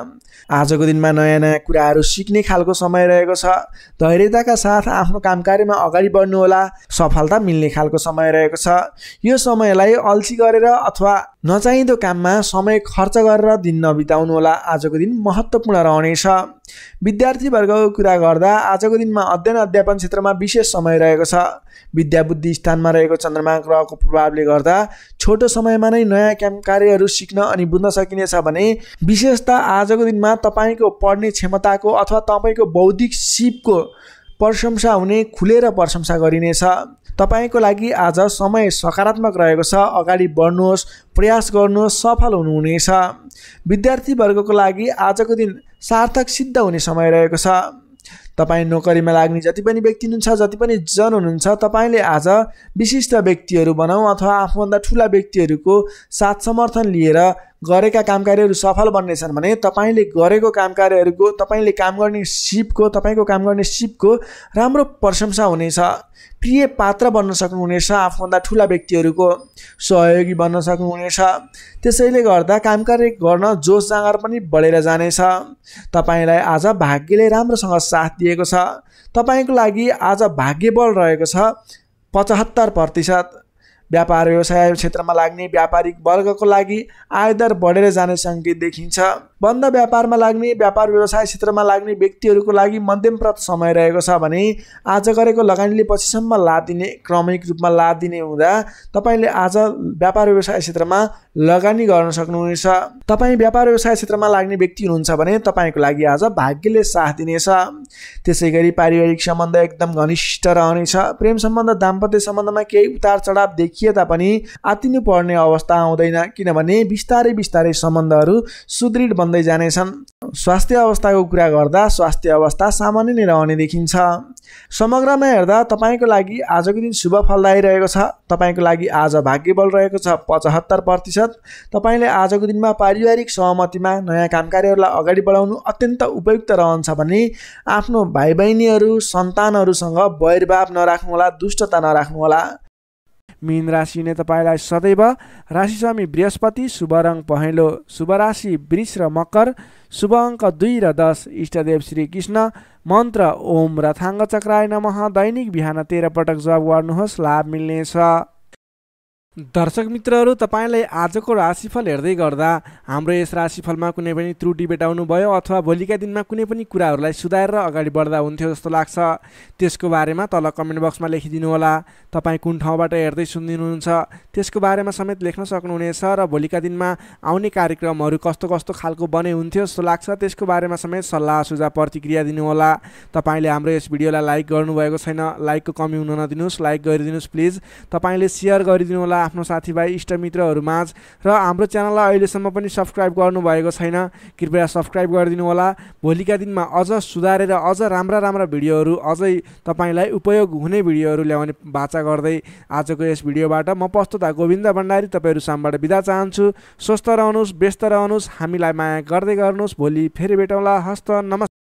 आजको दिनमा नयाँ नयाँ कुराहरू सिक्ने खालको समय रहेको छ धैर्यताका साथ साथ आफ्नो काम कार्यमा अगाडि बढ्नुहोला सफलता मिल्ने खालको समय रहेको छ यो समयलाई अल्छी गरेर अथवा नचाहिँदो काममा समय खर्च गरेर दिन नबिताउनुहोला आजको दिन महत्त्वपूर्ण रहनेछ विद्यार्थीवर्गको कुरा गर्दा आजको दिनमा अध्ययन अध्यापन क्षेत्रमा विशेष समय रहेको छ विद्याबुद्धि स्थानमा रहेको चन्द्रमा ग्रहको प्रभावले गर्दा छोटो समयमा नै नयाँ काम कार्यहरू सिक्न अनि बुझ्न सकिनेछ भने त आजको दिनमा तपाईँको पढ्ने क्षमताको अथवा तपाईँको बौद्धिक सिपको प्रशंसा हुने खुलेर प्रशंसा गरिनेछ तपाईँको लागि आज समय सकारात्मक रहेको छ अगाडि बढ्नुहोस् प्रयास गर्नुहोस् सफल हुनुहुनेछ विद्यार्थीवर्गको लागि आजको दिन सार्थक सिद्ध हुने समय रहेको छ तपाईँ नोकरीमा लाग्ने जति पनि व्यक्ति हुनुहुन्छ जति पनि जन हुनुहुन्छ तपाईँले आज विशिष्ट व्यक्तिहरू बनाऊ अथवा आफूभन्दा ठुला व्यक्तिहरूको साथ समर्थन लिएर गरेका काम कार्यहरू सफल बन्नेछन् भने तपाईँले गरेको काम कार्यहरूको तपाईँले काम गर्ने सिपको तपाईँको काम गर्ने सिपको राम्रो प्रशंसा हुनेछ प्रिय पात्र बन्न सक्नुहुनेछ आफूभन्दा ठुला व्यक्तिहरूको सहयोगी बन्न सक्नुहुनेछ त्यसैले गर्दा काम कार्य गर्न जोस जाँगर पनि बढेर जानेछ तपाईँलाई आज भाग्यले राम्रोसँग साथ दिएको छ तपाईँको लागि आज भाग्य बल रहेको छ पचहत्तर प्रतिशत व्यापार व्यवसाय क्षेत्र में लगने व्यापारिक वर्ग वर्गको लागि आयदर बढ़े जाने सङ्केत देखिन्छ बन्द व्यापारमा लाग्ने व्यापार व्यवसाय क्षेत्रमा लाग्ने व्यक्तिहरूको लागि मध्यमप्रत समय रहेको छ भने आज गरेको लगानीले पछिसम्म लाभ दिने क्रमिक रूपमा लाभ दिने हुँदा तपाईँले आज व्यापार व्यवसाय क्षेत्रमा लगानी गर्न सक्नुहुनेछ तपाईँ व्यापार व्यवसाय क्षेत्रमा लाग्ने व्यक्ति हुनुहुन्छ भने तपाईँको लागि आज भाग्यले साथ दिनेछ त्यसै गरी पारिवारिक सम्बन्ध एकदम घनिष्ठ रहनेछ प्रेम सम्बन्ध दाम्पत्य सम्बन्धमा केही उतार चढाव देखिए तापनि आतिनु पर्ने अवस्था आउँदैन किनभने बिस्तारै बिस्तारै सम्बन्धहरू सुदृढ बन्दै जानेछन् स्वास्थ्य अवस्थाको कुरा गर्दा स्वास्थ्य अवस्था सामान्य नै रहने देखिन्छ समग्रमा हेर्दा तपाईँको लागि आजको दिन शुभ फलदायी रहेको छ तपाईँको लागि आज भाग्य बल रहेको छ पचहत्तर प्रतिशत तपाईँले आजको दिनमा पारिवारिक सहमतिमा नयाँ काम कार्यहरूलाई अगाडि बढाउनु अत्यन्त उपयुक्त रहन्छ भने आफ्नो भाइ बहिनीहरू सन्तानहरूसँग बैरभाव नराख्नुहोला दुष्टता नराख्नुहोला मिन राशि हुने तपाईँलाई सदैव राशिस्वामी बृहस्पति शुभ रङ पहेँलो शुभ राशि वृष र मकर शुभ अङ्क दुई र दस इष्टदेव श्री कृष्ण मन्त्र ओम रथाङ्ग चक्राय नमः दैनिक बिहान तेह्रपटक पटक जप गर्नुहोस् लाभ मिल्नेछ दर्शक मित्रहरू तपाईँलाई आजको राशिफल हेर्दै गर्दा हाम्रो यस राशिफलमा कुनै पनि त्रुटि भेटाउनु भयो अथवा भोलिका दिनमा कुनै पनि कुराहरूलाई सुधारेर अगाडि बढ्दा हुन्थ्यो जस्तो लाग्छ त्यसको बारेमा तल कमेन्ट बक्समा लेखिदिनु होला तपाईँ कुन ठाउँबाट हेर्दै सुनिदिनुहुन्छ त्यसको बारेमा समेत लेख्न सक्नुहुनेछ र भोलिका दिनमा आउने कार्यक्रमहरू कस्तो कस्तो खालको बने हुन्थ्यो जस्तो लाग्छ त्यसको बारेमा समेत सल्लाह सुझाव प्रतिक्रिया दिनुहोला तपाईँले हाम्रो यस भिडियोलाई लाइक गर्नुभएको छैन लाइकको कमी हुन नदिनुहोस् लाइक गरिदिनुहोस् प्लिज तपाईँले सेयर गरिदिनु होला आफ्नो साथीभाइ इष्टमित्रहरू माझ र हाम्रो च्यानललाई अहिलेसम्म पनि सब्सक्राइब गर्नुभएको छैन कृपया सब्सक्राइब गरिदिनु होला भोलिका दिनमा अझ सुधारेर अझ राम्रा राम्रा भिडियोहरू अझै तपाईँलाई उपयोग हुने भिडियोहरू ल्याउने बाचा गर्दै आजको यस भिडियोबाट म प्रस्तुता गोविन्द भण्डारी तपाईँहरू सामबाट बिदा चाहन्छु स्वस्थ रहनुहोस् व्यस्त रहनुहोस् हामीलाई माया गर्दै गर्नुहोस् भोलि फेरि भेटौँला हस्त नमस्कार